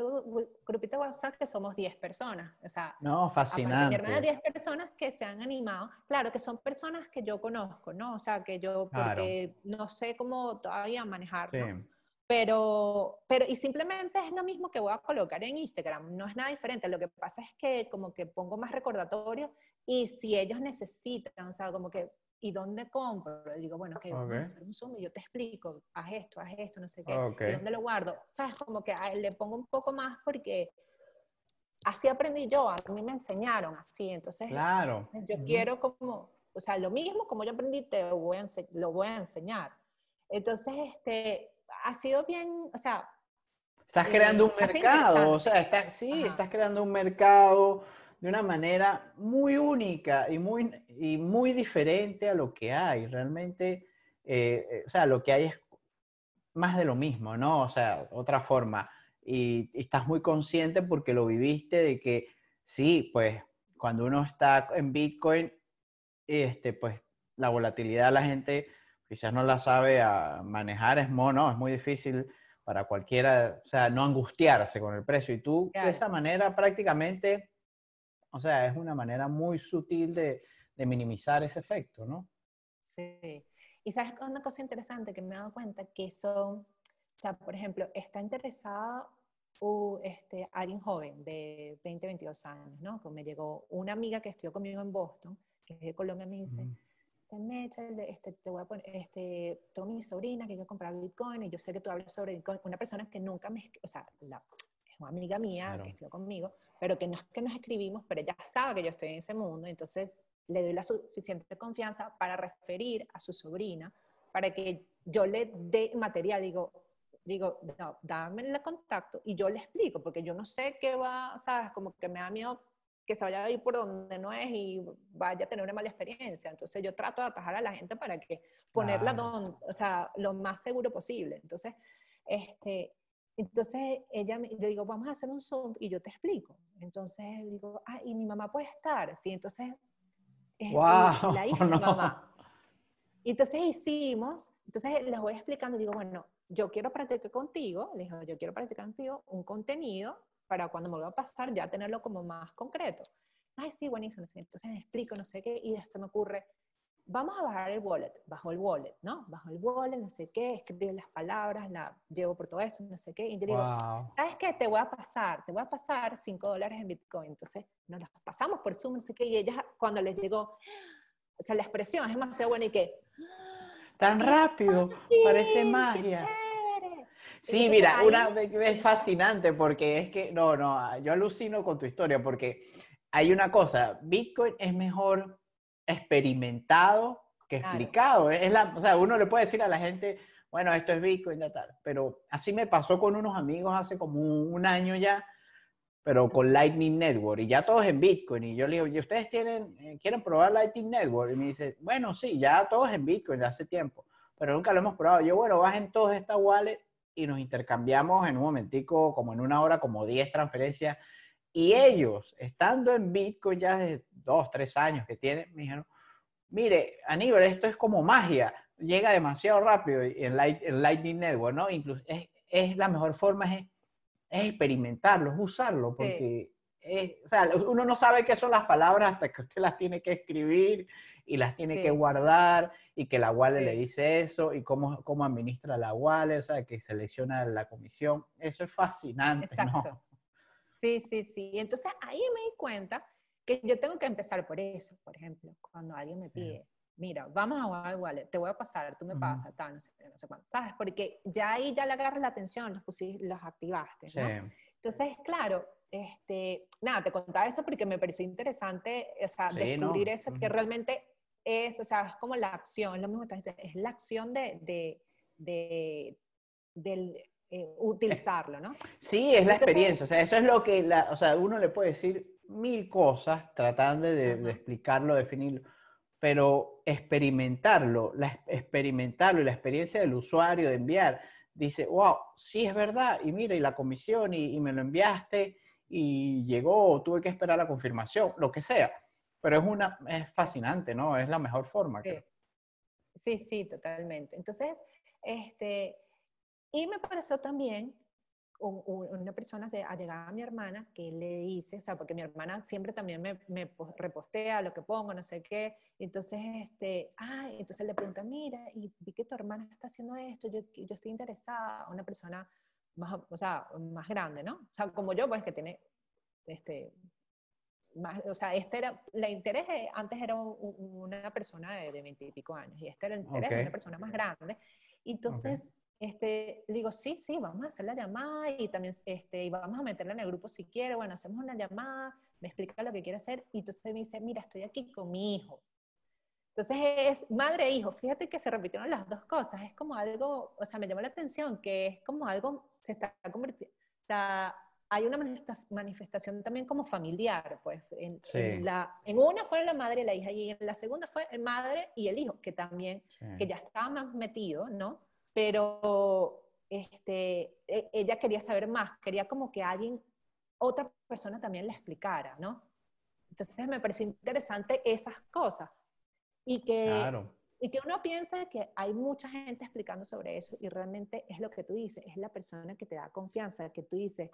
grupito WhatsApp que somos 10 personas. O sea, no, fascinante. Mi hermana, 10 personas que se han animado. Claro, que son personas que yo conozco, ¿no? O sea, que yo, porque no sé cómo todavía manejarlo. Pero, pero, y simplemente es lo mismo que voy a colocar en Instagram, no es nada diferente. Lo que pasa es que como que pongo más recordatorios y si ellos necesitan, o sea, como que ¿y dónde compro? Le digo, bueno, que vamos a hacer un Zoom y yo te explico, haz esto, haz esto, no sé qué, ¿y dónde lo guardo? ¿Sabes? Como que le pongo un poco más porque así aprendí yo, a mí me enseñaron así, entonces, claro. yo quiero como, o sea, lo mismo como yo aprendí, te lo voy a enseñar. Entonces, este, ha sido bien, o sea... Estás eh, creando un mercado, o sea, estás, sí, estás creando un mercado de una manera muy única y muy, y muy diferente a lo que hay. Realmente, eh, eh, o sea, lo que hay es más de lo mismo, ¿no? O sea, otra forma. Y, estás muy consciente porque lo viviste de que sí, pues cuando uno está en Bitcoin, este, pues la volatilidad la gente quizás no la sabe a manejar, es mono, es muy difícil para cualquiera, o sea, no angustiarse con el precio. Y tú de esa manera prácticamente o sea, es una manera muy sutil de, minimizar ese efecto, ¿no? Sí. Y sabes una cosa interesante que me he dado cuenta que son, o sea, por ejemplo, está interesada uh, este, alguien joven de 20, 22 años, ¿no? Pues me llegó una amiga que estudió conmigo en Boston, que es de Colombia, me dice, este, este, te voy a poner, este, mi sobrina que yo comprar Bitcoin y yo sé que tú hablas sobre Bitcoin. Una persona que nunca me, o sea, la, una amiga mía que estudió conmigo, pero que no es que nos escribimos, pero ella sabe que yo estoy en ese mundo, entonces le doy la suficiente confianza para referir a su sobrina, para que yo le dé material, digo, digo, dame el contacto y yo le explico, porque yo no sé qué va, sabes, como que me da miedo que se vaya a ir por donde no es y vaya a tener una mala experiencia. Entonces yo trato de atajar a la gente para que ponerla donde, o sea, lo más seguro posible. Entonces, este, entonces ella me, yo digo, vamos a hacer un Zoom y yo te explico. Entonces digo, ah, y mi mamá puede estar. Sí, entonces es wow, la hija de mi mamá. Entonces hicimos, entonces les voy explicando, digo, bueno, yo quiero practicar contigo, le digo, yo quiero practicar contigo un contenido para cuando me vuelva va a pasar ya tenerlo como más concreto. Ay, sí, buenísimo, entonces explico, no sé qué, y esto me ocurre, vamos a bajar el wallet, bajo el wallet, ¿no? Bajo el wallet, no sé qué, escribo las palabras, la llevo por todo esto, no sé qué, y digo, wow. ¿sabes qué? Te voy a pasar, te voy a pasar 5 dólares en Bitcoin. Entonces, nos las pasamos por Zoom, no sé qué, y ellas cuando les llegó, o sea, la expresión es demasiado buena y que... Tan rápido, ah, parece magia. Sí, mira, una, es fascinante porque es que, no, no, yo alucino con tu historia porque hay una cosa, Bitcoin es mejor experimentado que explicado. Es la, o sea, uno le puede decir a la gente, bueno, esto es Bitcoin, y Pero así me pasó con unos amigos hace como un año ya, pero con Lightning Network, y ya todos en Bitcoin. Y yo le digo, ¿y ustedes tienen, eh, quieren probar Lightning Network? Y me dice, bueno, sí, ya todos en Bitcoin, hace tiempo, pero nunca lo hemos probado. Yo, bueno, bajen todos esta wallet y nos intercambiamos en un momentico, como en una hora, como 10 transferencias y ellos, estando en Bitcoin ya desde dos, tres años que tienen, me dijeron, mire, Aníbal, esto es como magia, llega demasiado rápido en, Light, en Lightning Network, ¿no? Incluso es, la mejor forma, es, experimentarlo, es usarlo, porque... uno no sabe qué son las palabras hasta que usted las tiene que escribir y las tiene que guardar y que la wallet le dice eso y cómo, cómo administra la wallet, o sea, que selecciona la comisión. Eso es fascinante. Exacto. ¿no? Sí, sí, sí. Entonces ahí me di cuenta que yo tengo que empezar por eso, por ejemplo, cuando alguien me pide, mira, vamos a jugar wallet, te voy a pasar, tú me pasas, tal, no sé, no sé ¿sabes? Porque ya ahí ya le agarras la atención, los, los activaste, ¿no? Entonces, claro, este, nada, te contaba eso porque me pareció interesante, o sea, descubrir eso, que realmente es, o sea, es como la acción, lo mismo que estás diciendo, es la acción de, de, de del, eh, utilizarlo, ¿no? Sí, es la este experiencia, o sea, eso es lo que, o sea, uno le puede decir mil cosas tratando de, explicarlo, definirlo, pero experimentarlo, la, experimentarlo, la experiencia del usuario de enviar, dice, wow, sí es verdad, y mira, y la comisión, y, me lo enviaste, y llegó, tuve que esperar la confirmación, lo que sea, pero es una, es fascinante, ¿no? Es la mejor forma. sí, sí, totalmente. Entonces, este y me pareció también una persona allegada a mi hermana que le dice, o sea, porque mi hermana siempre también me, repostea lo que pongo, no sé qué. Entonces, este, ah, entonces le pregunta, mira, y vi que tu hermana está haciendo esto, yo, yo estoy interesada, una persona más, o sea, más grande, ¿no? O sea, como yo, pues que tiene, este, más, o sea, este era, la interés antes era una persona de veintipico años y este era el interés de una persona más grande. Entonces, este, digo, sí, sí, vamos a hacer la llamada y también este, y vamos a meterla en el grupo si quiere. Bueno, hacemos una llamada, me explica lo que quiere hacer y entonces me dice, mira, estoy aquí con mi hijo. Entonces es madre e hijo. Fíjate que se repitieron las dos cosas. Es como algo, o sea, me llamó la atención que es como algo, se está convirtiendo, o sea, hay una manifestación también como familiar, pues. En, sí. en, la, en una fue la madre y la hija y en la segunda fue el madre y el hijo, que también, que ya estaba más metido, ¿no? pero este, e, ella quería saber más, quería como que alguien, otra persona también le explicara, ¿no? Entonces me pareció interesante esas cosas. Y que, y que uno piensa que hay mucha gente explicando sobre eso y realmente es lo que tú dices, es la persona que te da confianza, que tú dices,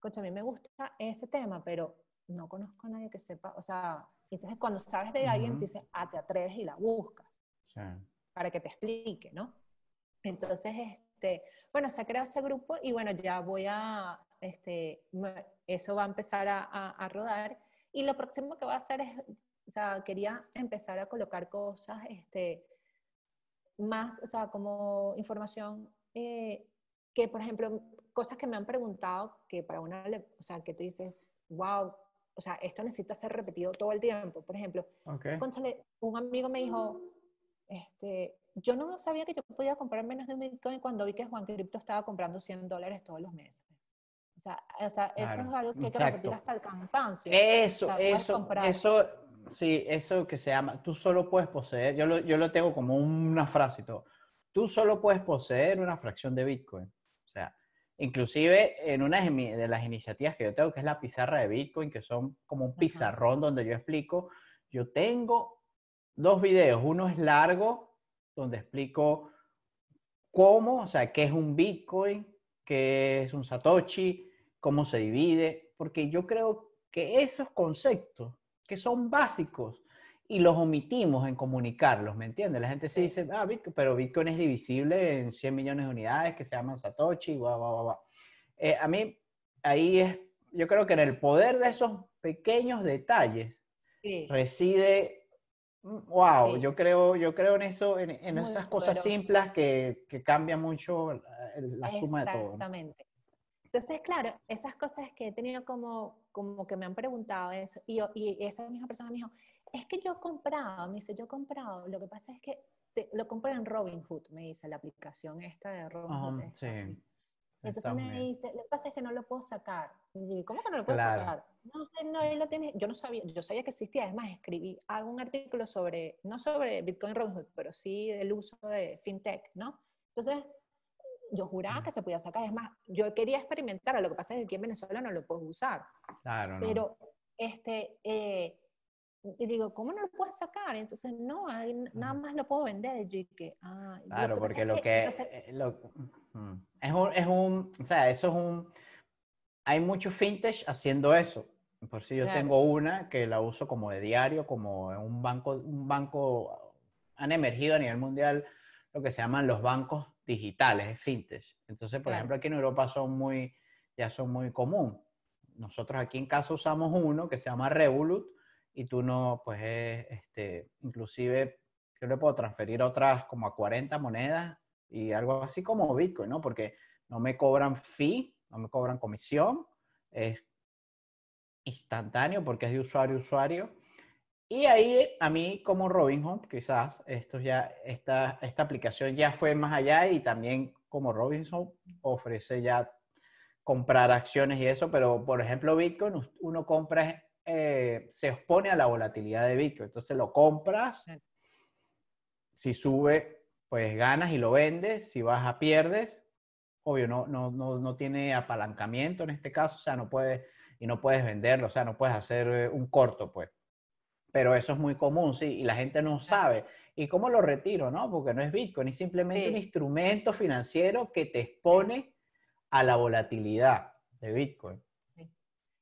coño a mí me gusta ese tema, pero no conozco a nadie que sepa, o sea, entonces cuando sabes de alguien, dices, ah, te atreves y la buscas para que te explique, ¿no? Entonces, este, bueno, se ha creado ese grupo y bueno, ya voy a, este, eso va a empezar a, rodar. Y lo próximo que voy a hacer es, o sea, quería empezar a colocar cosas, este, más, o sea, como información eh, que, por ejemplo, cosas que me han preguntado que para una, o sea, que tú dices, wow, o sea, esto necesita ser repetido todo el tiempo. Por ejemplo, un amigo me dijo, este, yo no sabía que yo podía comprar menos de un Bitcoin cuando vi que Juan Cripto estaba comprando 100 dólares todos los meses. O sea, o sea eso es algo que hay que hasta el cansancio. Eso, eso, eso, sí, eso que se llama, tú solo puedes poseer, yo lo, yo lo tengo como una frase y todo, tú solo puedes poseer una fracción de Bitcoin. O sea, inclusive en una de las iniciativas que yo tengo, que es la pizarra de Bitcoin, que son como un pizarrón donde yo explico, yo tengo dos videos, uno es largo donde explico cómo, o sea, qué es un Bitcoin, qué es un Satoshi, cómo se divide, porque yo creo que esos conceptos que son básicos y los omitimos en comunicarlos, ¿me entiendes? La gente se dice, ah, Bitcoin, pero Bitcoin es divisible en 100 millones de unidades que se llaman Satoshi, guau, guau, guau. Eh, a mí, ahí es, yo creo que en el poder de esos pequeños detalles reside Wow, mm, yo creo, yo creo en eso, en, esas cosas simples que, cambian cambia mucho la, suma de todo. Exactamente. Entonces, claro, esas cosas que he tenido como, como que me han preguntado eso, y, y esa misma persona me dijo, es que yo he comprado, me dice, yo he comprado, lo que pasa es que lo compré en Robinhood, me dice la aplicación esta de Robinhood. sí. Entonces me dice, lo que pasa es que no lo puedo sacar. Y ¿cómo que no lo puedo sacar? No, no, él lo tiene, yo no sabía, yo sabía que existía, además escribí algún artículo sobre, no sobre Bitcoin Robinhood, pero sí del uso de FinTech, ¿no? Entonces, yo juraba que se podía sacar, es más, yo quería experimentar, lo que pasa es que aquí en Venezuela no lo puedo usar. Claro, Pero, este, eh, y digo, ¿cómo no lo puedes sacar? Entonces, no, nada más lo puedo vender. Y que, ah, claro, porque lo que... Eh, es, un, es un, o sea, eso es un... Hay muchos fintech haciendo eso. Por si yo tengo una que la uso como de diario, como un banco, un banco, han emergido a nivel mundial lo que se llaman los bancos digitales, fintech. Entonces, por ejemplo, aquí en Europa son muy, ya son muy común. Nosotros aquí en casa usamos uno que se llama Revolut, y tú no, pues eh, este, inclusive yo le puedo transferir otras como a 40 monedas y algo así como Bitcoin, ¿no? Porque no me cobran fee, no me cobran comisión, es instantáneo porque es de usuario a usuario. Y ahí a mí como Robinhood, quizás esto ya, esta, esta aplicación ya fue más allá y también como Robinhood ofrece ya comprar acciones y eso, pero por ejemplo Bitcoin uno compra eh, se expone a la volatilidad de Bitcoin. Entonces lo compras, si sube, pues ganas y lo vendes, si baja, pierdes. Obvio, no, no, no, tiene apalancamiento en este caso, o sea, no puedes, y no puedes venderlo, o sea, no puedes hacer eh, un corto, pues. Pero eso es muy común, sí, y la gente no sabe. ¿Y cómo lo retiro, no? Porque no es Bitcoin, es simplemente un instrumento financiero que te expone a la volatilidad de Bitcoin.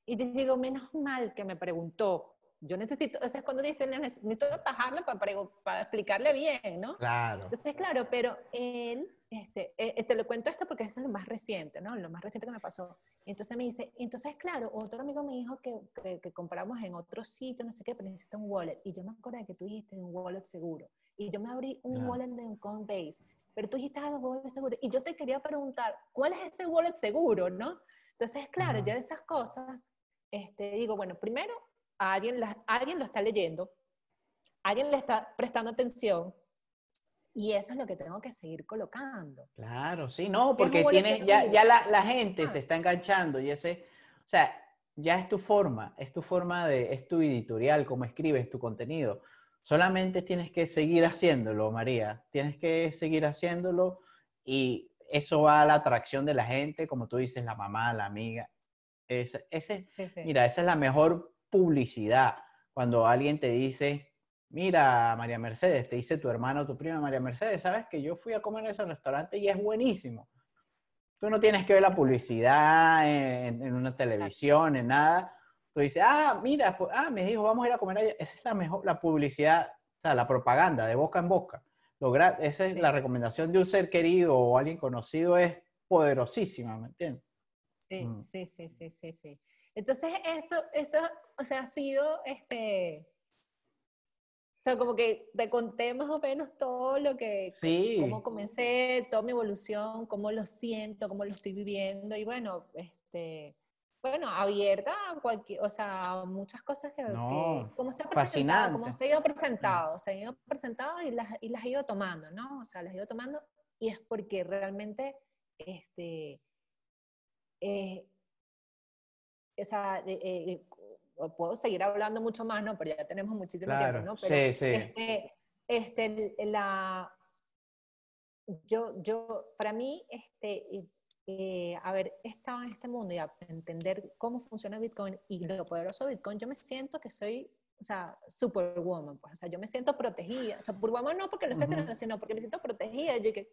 Y yo digo, menos mal que me preguntó. Yo necesito, o sea, cuando dicen, necesito tajarle para, para explicarle bien, ¿no? Claro. Entonces, claro, pero él, este, eh, eh, te lo cuento esto porque es lo más reciente, ¿no? Lo más reciente que me pasó. Entonces me dice, entonces, claro, otro amigo me dijo que, que, compramos en otro sitio, no sé qué, pero necesito un wallet. Y yo me acuerdo de que tú dijiste un wallet seguro. Y yo me abrí un wallet de un Coinbase pero tú dijiste algo wallet seguro. Y yo te quería preguntar, ¿cuál es ese wallet seguro, no? Entonces, claro, ya de yo esas cosas este, digo, bueno, primero, alguien, alguien lo está leyendo, alguien le está prestando atención, y eso es lo que tengo que seguir colocando. Claro, sí, no, porque tiene, ya, ya la, gente ah. se está enganchando y ese, o sea, ya es tu forma, es tu forma de, es tu editorial, cómo escribes tu contenido. Solamente tienes que seguir haciéndolo, María, tienes que seguir haciéndolo y eso va a la atracción de la gente, como tú dices, la mamá, la amiga, es, Mira, esa es la mejor publicidad. Cuando alguien te dice, mira, María Mercedes, te dice tu hermano o tu prima María Mercedes, sabes que yo fui a comer en ese restaurante y es buenísimo. Tú no tienes que ver la publicidad en, una televisión, en nada. Tú dices, ah, mira, pues, ah, me dijo, vamos a ir a comer allá. Esa es la mejor, la publicidad, o sea, la propaganda de boca en boca. Lograr, esa es la recomendación de un ser querido o alguien conocido es poderosísima, ¿me entiendes? Mm. Sí, sí, sí, sí, sí, Entonces eso, eso, o sea, ha sido, este, o sea, como que te conté más o menos todo lo que, cómo comencé, toda mi evolución, cómo lo siento, cómo lo estoy viviendo y bueno, este, bueno, abierta a cualquier, o sea, muchas cosas que, como se ha presentado, como se ha ido presentado, mm. se ha ido presentado y las, y las he ido tomando, ¿no? O sea, las he ido tomando y es porque realmente, este, eh, eh, eh puedo seguir hablando mucho más, ¿no? Pero ya tenemos muchísimo tiempo, ¿no? Pero, sí, sí. Este, este, la, yo, yo, para mí, este, haber eh, estado en este mundo y entender cómo funciona Bitcoin y lo poderoso de Bitcoin, yo me siento que soy, o sea, superwoman, pues, o sea, yo me siento protegida, o sea, superwoman no porque lo estoy creciendo, sino porque me siento protegida, yo que,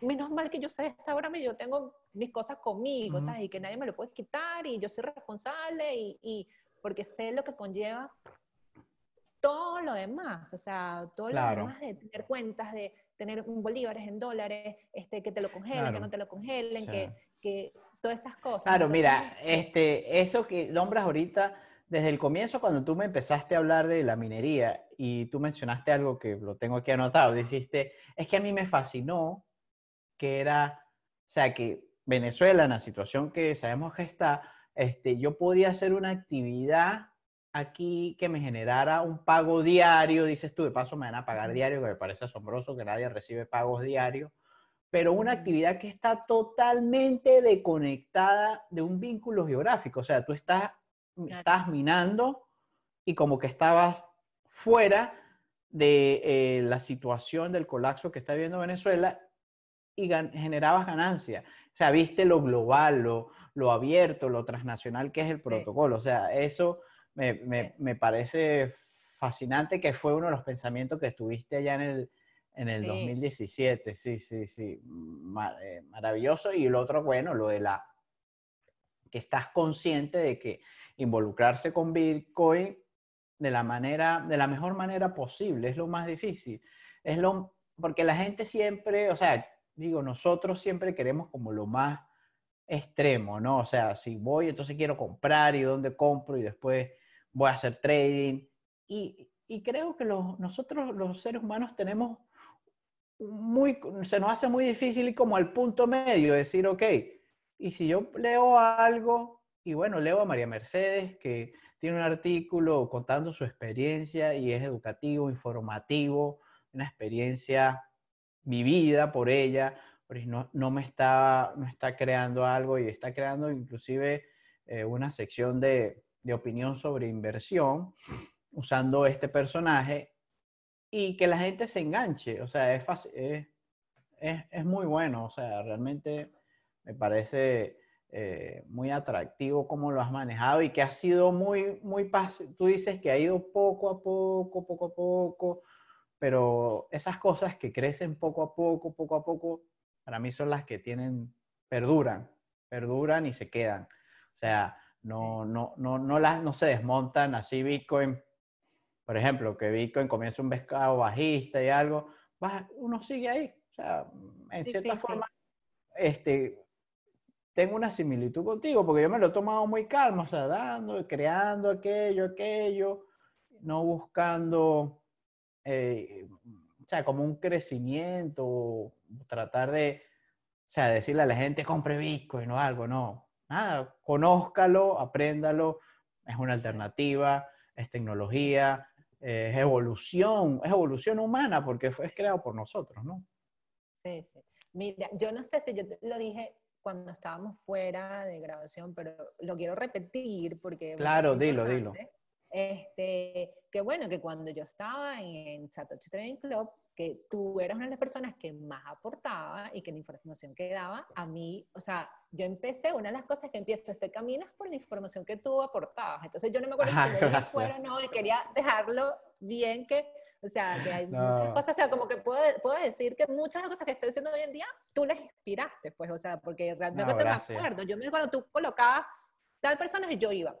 menos mal que yo sé hasta ahora, yo tengo mis cosas conmigo, ¿sabes? Y que nadie me lo puede quitar y yo soy responsable y, y porque sé lo que conlleva todo lo demás, o sea, todo lo demás de tener cuentas, de tener bolívares en dólares, este, que te lo congelen, que no te lo congelen, que, que, todas esas cosas. Claro, mira, este, eso que nombras ahorita, desde el comienzo, cuando tú me empezaste a hablar de la minería y tú mencionaste algo que lo tengo aquí anotado, dijiste, es que a mí me fascinó que era, o sea, que Venezuela, en la situación que sabemos que está, este, yo podía hacer una actividad aquí que me generara un pago diario, dices tú, de paso me van a pagar diario, que me parece asombroso que nadie recibe pagos diarios, pero una actividad que está totalmente desconectada de un vínculo geográfico, o sea, tú estás, mm, estás minando y como que estabas fuera de eh, la situación del colapso que está viviendo Venezuela y generabas ganancias. O sea, viste lo global, lo, lo abierto, lo transnacional que es el protocolo. O sea, eso me, parece fascinante que fue uno de los pensamientos que tuviste allá en el, en el 2017. Sí, sí, sí. Eh, maravilloso. Y el otro, bueno, lo de la que estás consciente de que involucrarse con Bitcoin de la manera, de la mejor manera posible es lo más difícil. Es lo porque la gente siempre, o sea, digo, nosotros siempre queremos como lo más extremo, ¿no? O sea, si voy, entonces quiero comprar y dónde compro y después voy a hacer trading. Y, y creo que nosotros los seres humanos tenemos muy, se nos hace muy difícil como al punto medio, decir, ok, y si yo leo algo, y bueno, leo a María Mercedes, que tiene un artículo contando su experiencia y es educativo, informativo, una experiencia mi vida por ella, no, no, me está, no está creando algo y está creando inclusive eh, una sección de, de, opinión sobre inversión usando este personaje y que la gente se enganche. O sea, es, es, muy bueno. O sea, realmente me parece eh, muy atractivo cómo lo has manejado y que ha sido muy, muy Tú dices que ha ido poco a poco, poco a poco pero esas cosas que crecen poco a poco, poco a poco, para mí son las que tienen, perduran, perduran y se quedan. O sea, no, no, no, no, las, no se desmontan así Bitcoin, por ejemplo, que Bitcoin comienza un pescado bajista y algo, uno sigue ahí. O sea, en cierta forma, este, tengo una similitud contigo, porque yo me lo he tomado muy calmo, o sea, dando, creando aquello, aquello, no buscando eh, o sea, como un crecimiento, tratar de, o sea, decirle a la gente, compre Bitcoin o algo, no. Nada, conózcalo, apréndalo, es una alternativa, es tecnología, eh, es evolución, es evolución humana porque es creado por nosotros, ¿no? Sí, sí. Mira, yo no sé si yo lo dije cuando estábamos fuera de grabación, pero lo quiero repetir porque... Claro, dilo, dilo. Este, que bueno, que cuando yo estaba en Satoshi Trading Club, que tú eras una de las personas que más aportaba y que la información que daba a mí, o sea, yo empecé, una de las cosas que empiezo este camino es por la información que tú aportabas. Entonces yo no me acuerdo Ajá, si fuera no, y quería dejarlo bien que, o sea, que hay muchas cosas, o sea, como que puedo, puedo, decir que muchas de las cosas que estoy diciendo hoy en día, tú las inspiraste, pues, o sea, porque realmente me acuerdo. Yo me acuerdo, tú colocabas tal persona y yo iba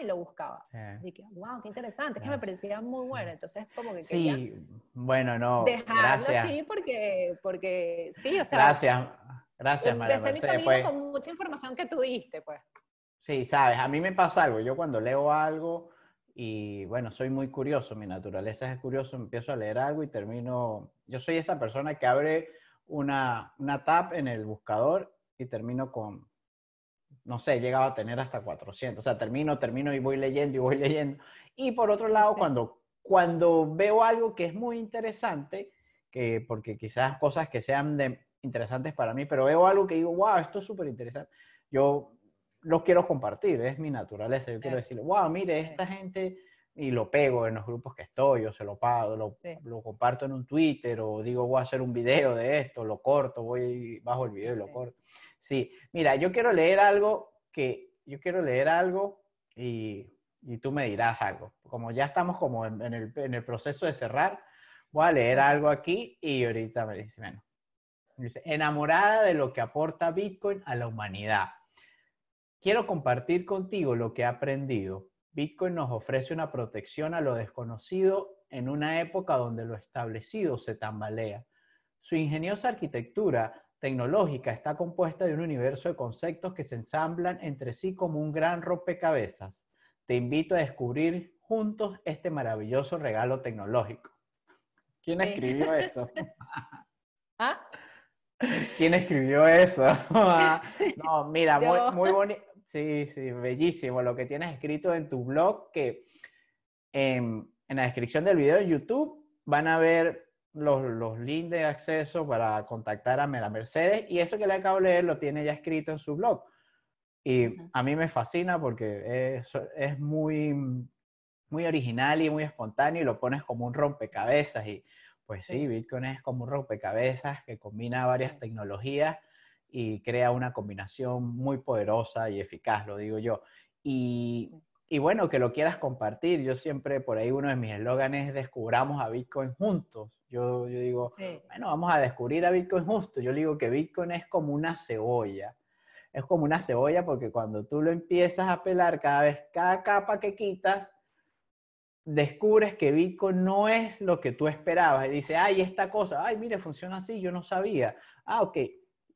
y lo buscaba. Y que, wow, qué interesante, es que me parecía muy bueno. Entonces, como que sí. bueno, no, dejarlo así porque, porque sí, o sea. Gracias, gracias, María Empecé mi camino con mucha información que tú diste, pues. Sí, sabes, a mí me pasa algo, yo cuando leo algo y bueno, soy muy curioso, mi naturaleza es curioso, empiezo a leer algo y termino, yo soy esa persona que abre una, una tab en el buscador y termino con no sé, llegaba a tener hasta 400. O sea, termino, termino y voy leyendo y voy leyendo. Y por otro lado, cuando, cuando veo algo que es muy interesante, que, porque quizás cosas que sean de, interesantes para mí, pero veo algo que digo, wow, esto es súper interesante, yo lo quiero compartir, es mi naturaleza. Yo quiero decir decirle, wow, mire, esta gente, y lo pego en los grupos que estoy, o se lo pago, lo, lo, comparto en un Twitter, o digo, voy a hacer un video de esto, lo corto, voy bajo el video y lo corto. Sí, mira, yo quiero leer algo que, yo quiero leer algo y, tú me dirás algo. Como ya estamos como en, el, proceso de cerrar, voy a leer algo aquí y ahorita me dice, bueno, dice, enamorada de lo que aporta Bitcoin a la humanidad. Quiero compartir contigo lo que he aprendido. Bitcoin nos ofrece una protección a lo desconocido en una época donde lo establecido se tambalea. Su ingeniosa arquitectura tecnológica está compuesta de un universo de conceptos que se ensamblan entre sí como un gran rompecabezas. Te invito a descubrir juntos este maravilloso regalo tecnológico. ¿Quién escribió eso? ¿Ah? ¿Quién escribió eso? no, mira, muy, bonito. Sí, sí, bellísimo lo que tienes escrito en tu blog, que en la descripción del video de YouTube van a ver los, los links de acceso para contactar a Mera Mercedes y eso que le acabo de leer lo tiene ya escrito en su blog. Y a mí me fascina porque es, es muy, muy original y muy espontáneo y lo pones como un rompecabezas. Y pues sí, Bitcoin es como un rompecabezas que combina varias tecnologías y crea una combinación muy poderosa y eficaz, lo digo yo. Y, y bueno, que lo quieras compartir. Yo siempre, por ahí uno de mis eslóganes es descubramos a Bitcoin juntos. Yo, yo digo, bueno, vamos a descubrir a Bitcoin justo. Yo digo que Bitcoin es como una cebolla. Es como una cebolla porque cuando tú lo empiezas a pelar, cada vez, cada capa que quitas, descubres que Bitcoin no es lo que tú esperabas. Y dice, ay, esta cosa, ay, mire, funciona así, yo no sabía. Ah, ok.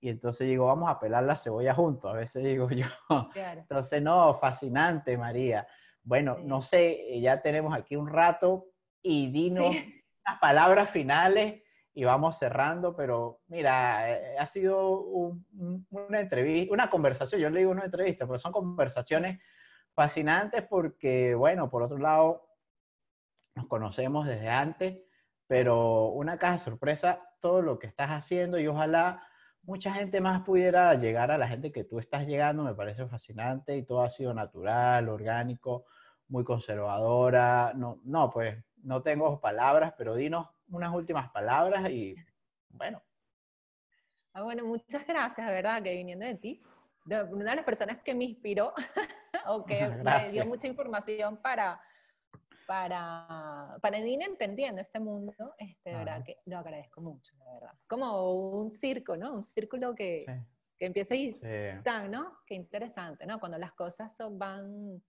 Y entonces digo, vamos a pelar la cebolla juntos, a veces digo yo. Entonces, no, fascinante, María. Bueno, no sé, ya tenemos aquí un rato y dinos las palabras finales y vamos cerrando, pero mira, eh, ha sido una entrevista, una conversación, yo le digo una entrevista, pero son conversaciones fascinantes porque, bueno, por otro lado, nos conocemos desde antes, pero una caja sorpresa todo lo que estás haciendo y ojalá mucha gente más pudiera llegar a la gente que tú estás llegando, me parece fascinante y todo ha sido natural, orgánico, muy conservadora, no, no, pues no tengo palabras, pero dinos unas últimas palabras y bueno. Ah, bueno, muchas gracias, ¿verdad? Que viniendo de ti, de una de las personas que me inspiró o que me dio mucha información para, para, para ir entendiendo este mundo, este, de verdad que lo agradezco mucho, la verdad. Como un circo, ¿no? Un círculo que, que empieza a ir tan, ¿no? Qué interesante, ¿no? Cuando las cosas son, van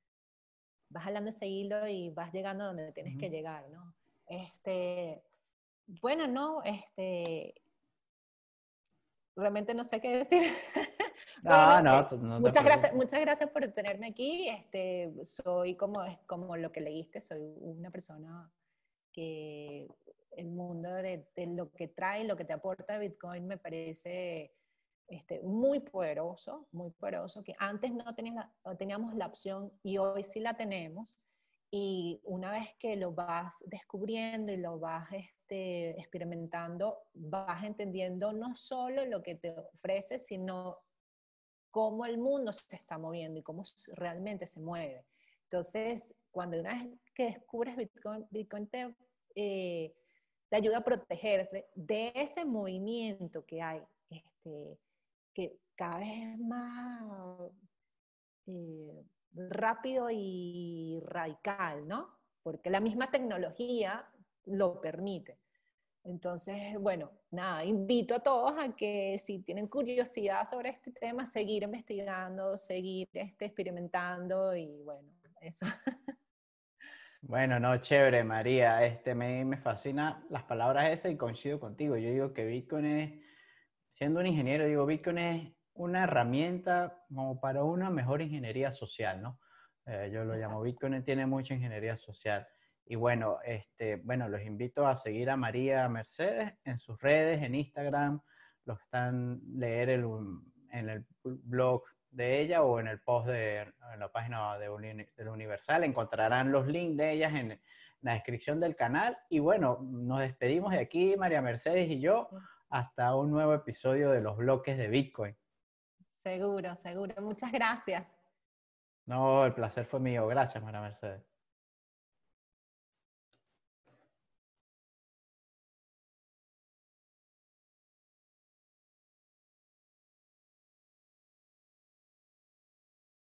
vas jalando ese hilo y vas llegando donde tienes que llegar, ¿no? Este, bueno, no, este, realmente no sé qué decir. Ah, no, no, eh, pues, muchas, gracias, muchas gracias por tenerme aquí. Este, soy como, como lo que leíste, soy una persona que el mundo de lo que trae, lo que te aporta Bitcoin me parece este, muy poderoso, muy poderoso, que antes no, teníamos la opción y hoy sí la tenemos. Y una vez que lo vas descubriendo y lo vas este, experimentando, vas entendiendo no solo lo que te ofrece, sino cómo el mundo se está moviendo y cómo realmente se mueve. Entonces, cuando una vez que descubres Bitcoin, te, eh, te ayuda a protegerse de ese movimiento que hay este, que cada vez es más eh, rápido y radical, ¿no? Porque la misma tecnología lo permite. Entonces, bueno, nada, invito a todos a que si tienen curiosidad sobre este tema, seguir investigando, seguir este, experimentando y bueno, eso. Bueno, no, chévere, María. Este, me, me fascina las palabras esas y coincido contigo. Yo digo que Bitcoin es siendo un ingeniero, digo, Bitcoin es una herramienta como para una mejor ingeniería social, ¿no? Eh, yo lo llamo Bitcoin, tiene mucha ingeniería social. Y bueno, este, bueno, los invito a seguir a María Mercedes en sus redes, en Instagram, los están leer en el blog de ella o en el post de en la página de, Universal. Encontrarán los links de ellas en la descripción del canal. Y bueno, nos despedimos de aquí, María Mercedes y yo hasta un nuevo episodio de los bloques de Bitcoin. Seguro, seguro. Muchas gracias. No, el placer fue mío. Gracias, Mara Mercedes.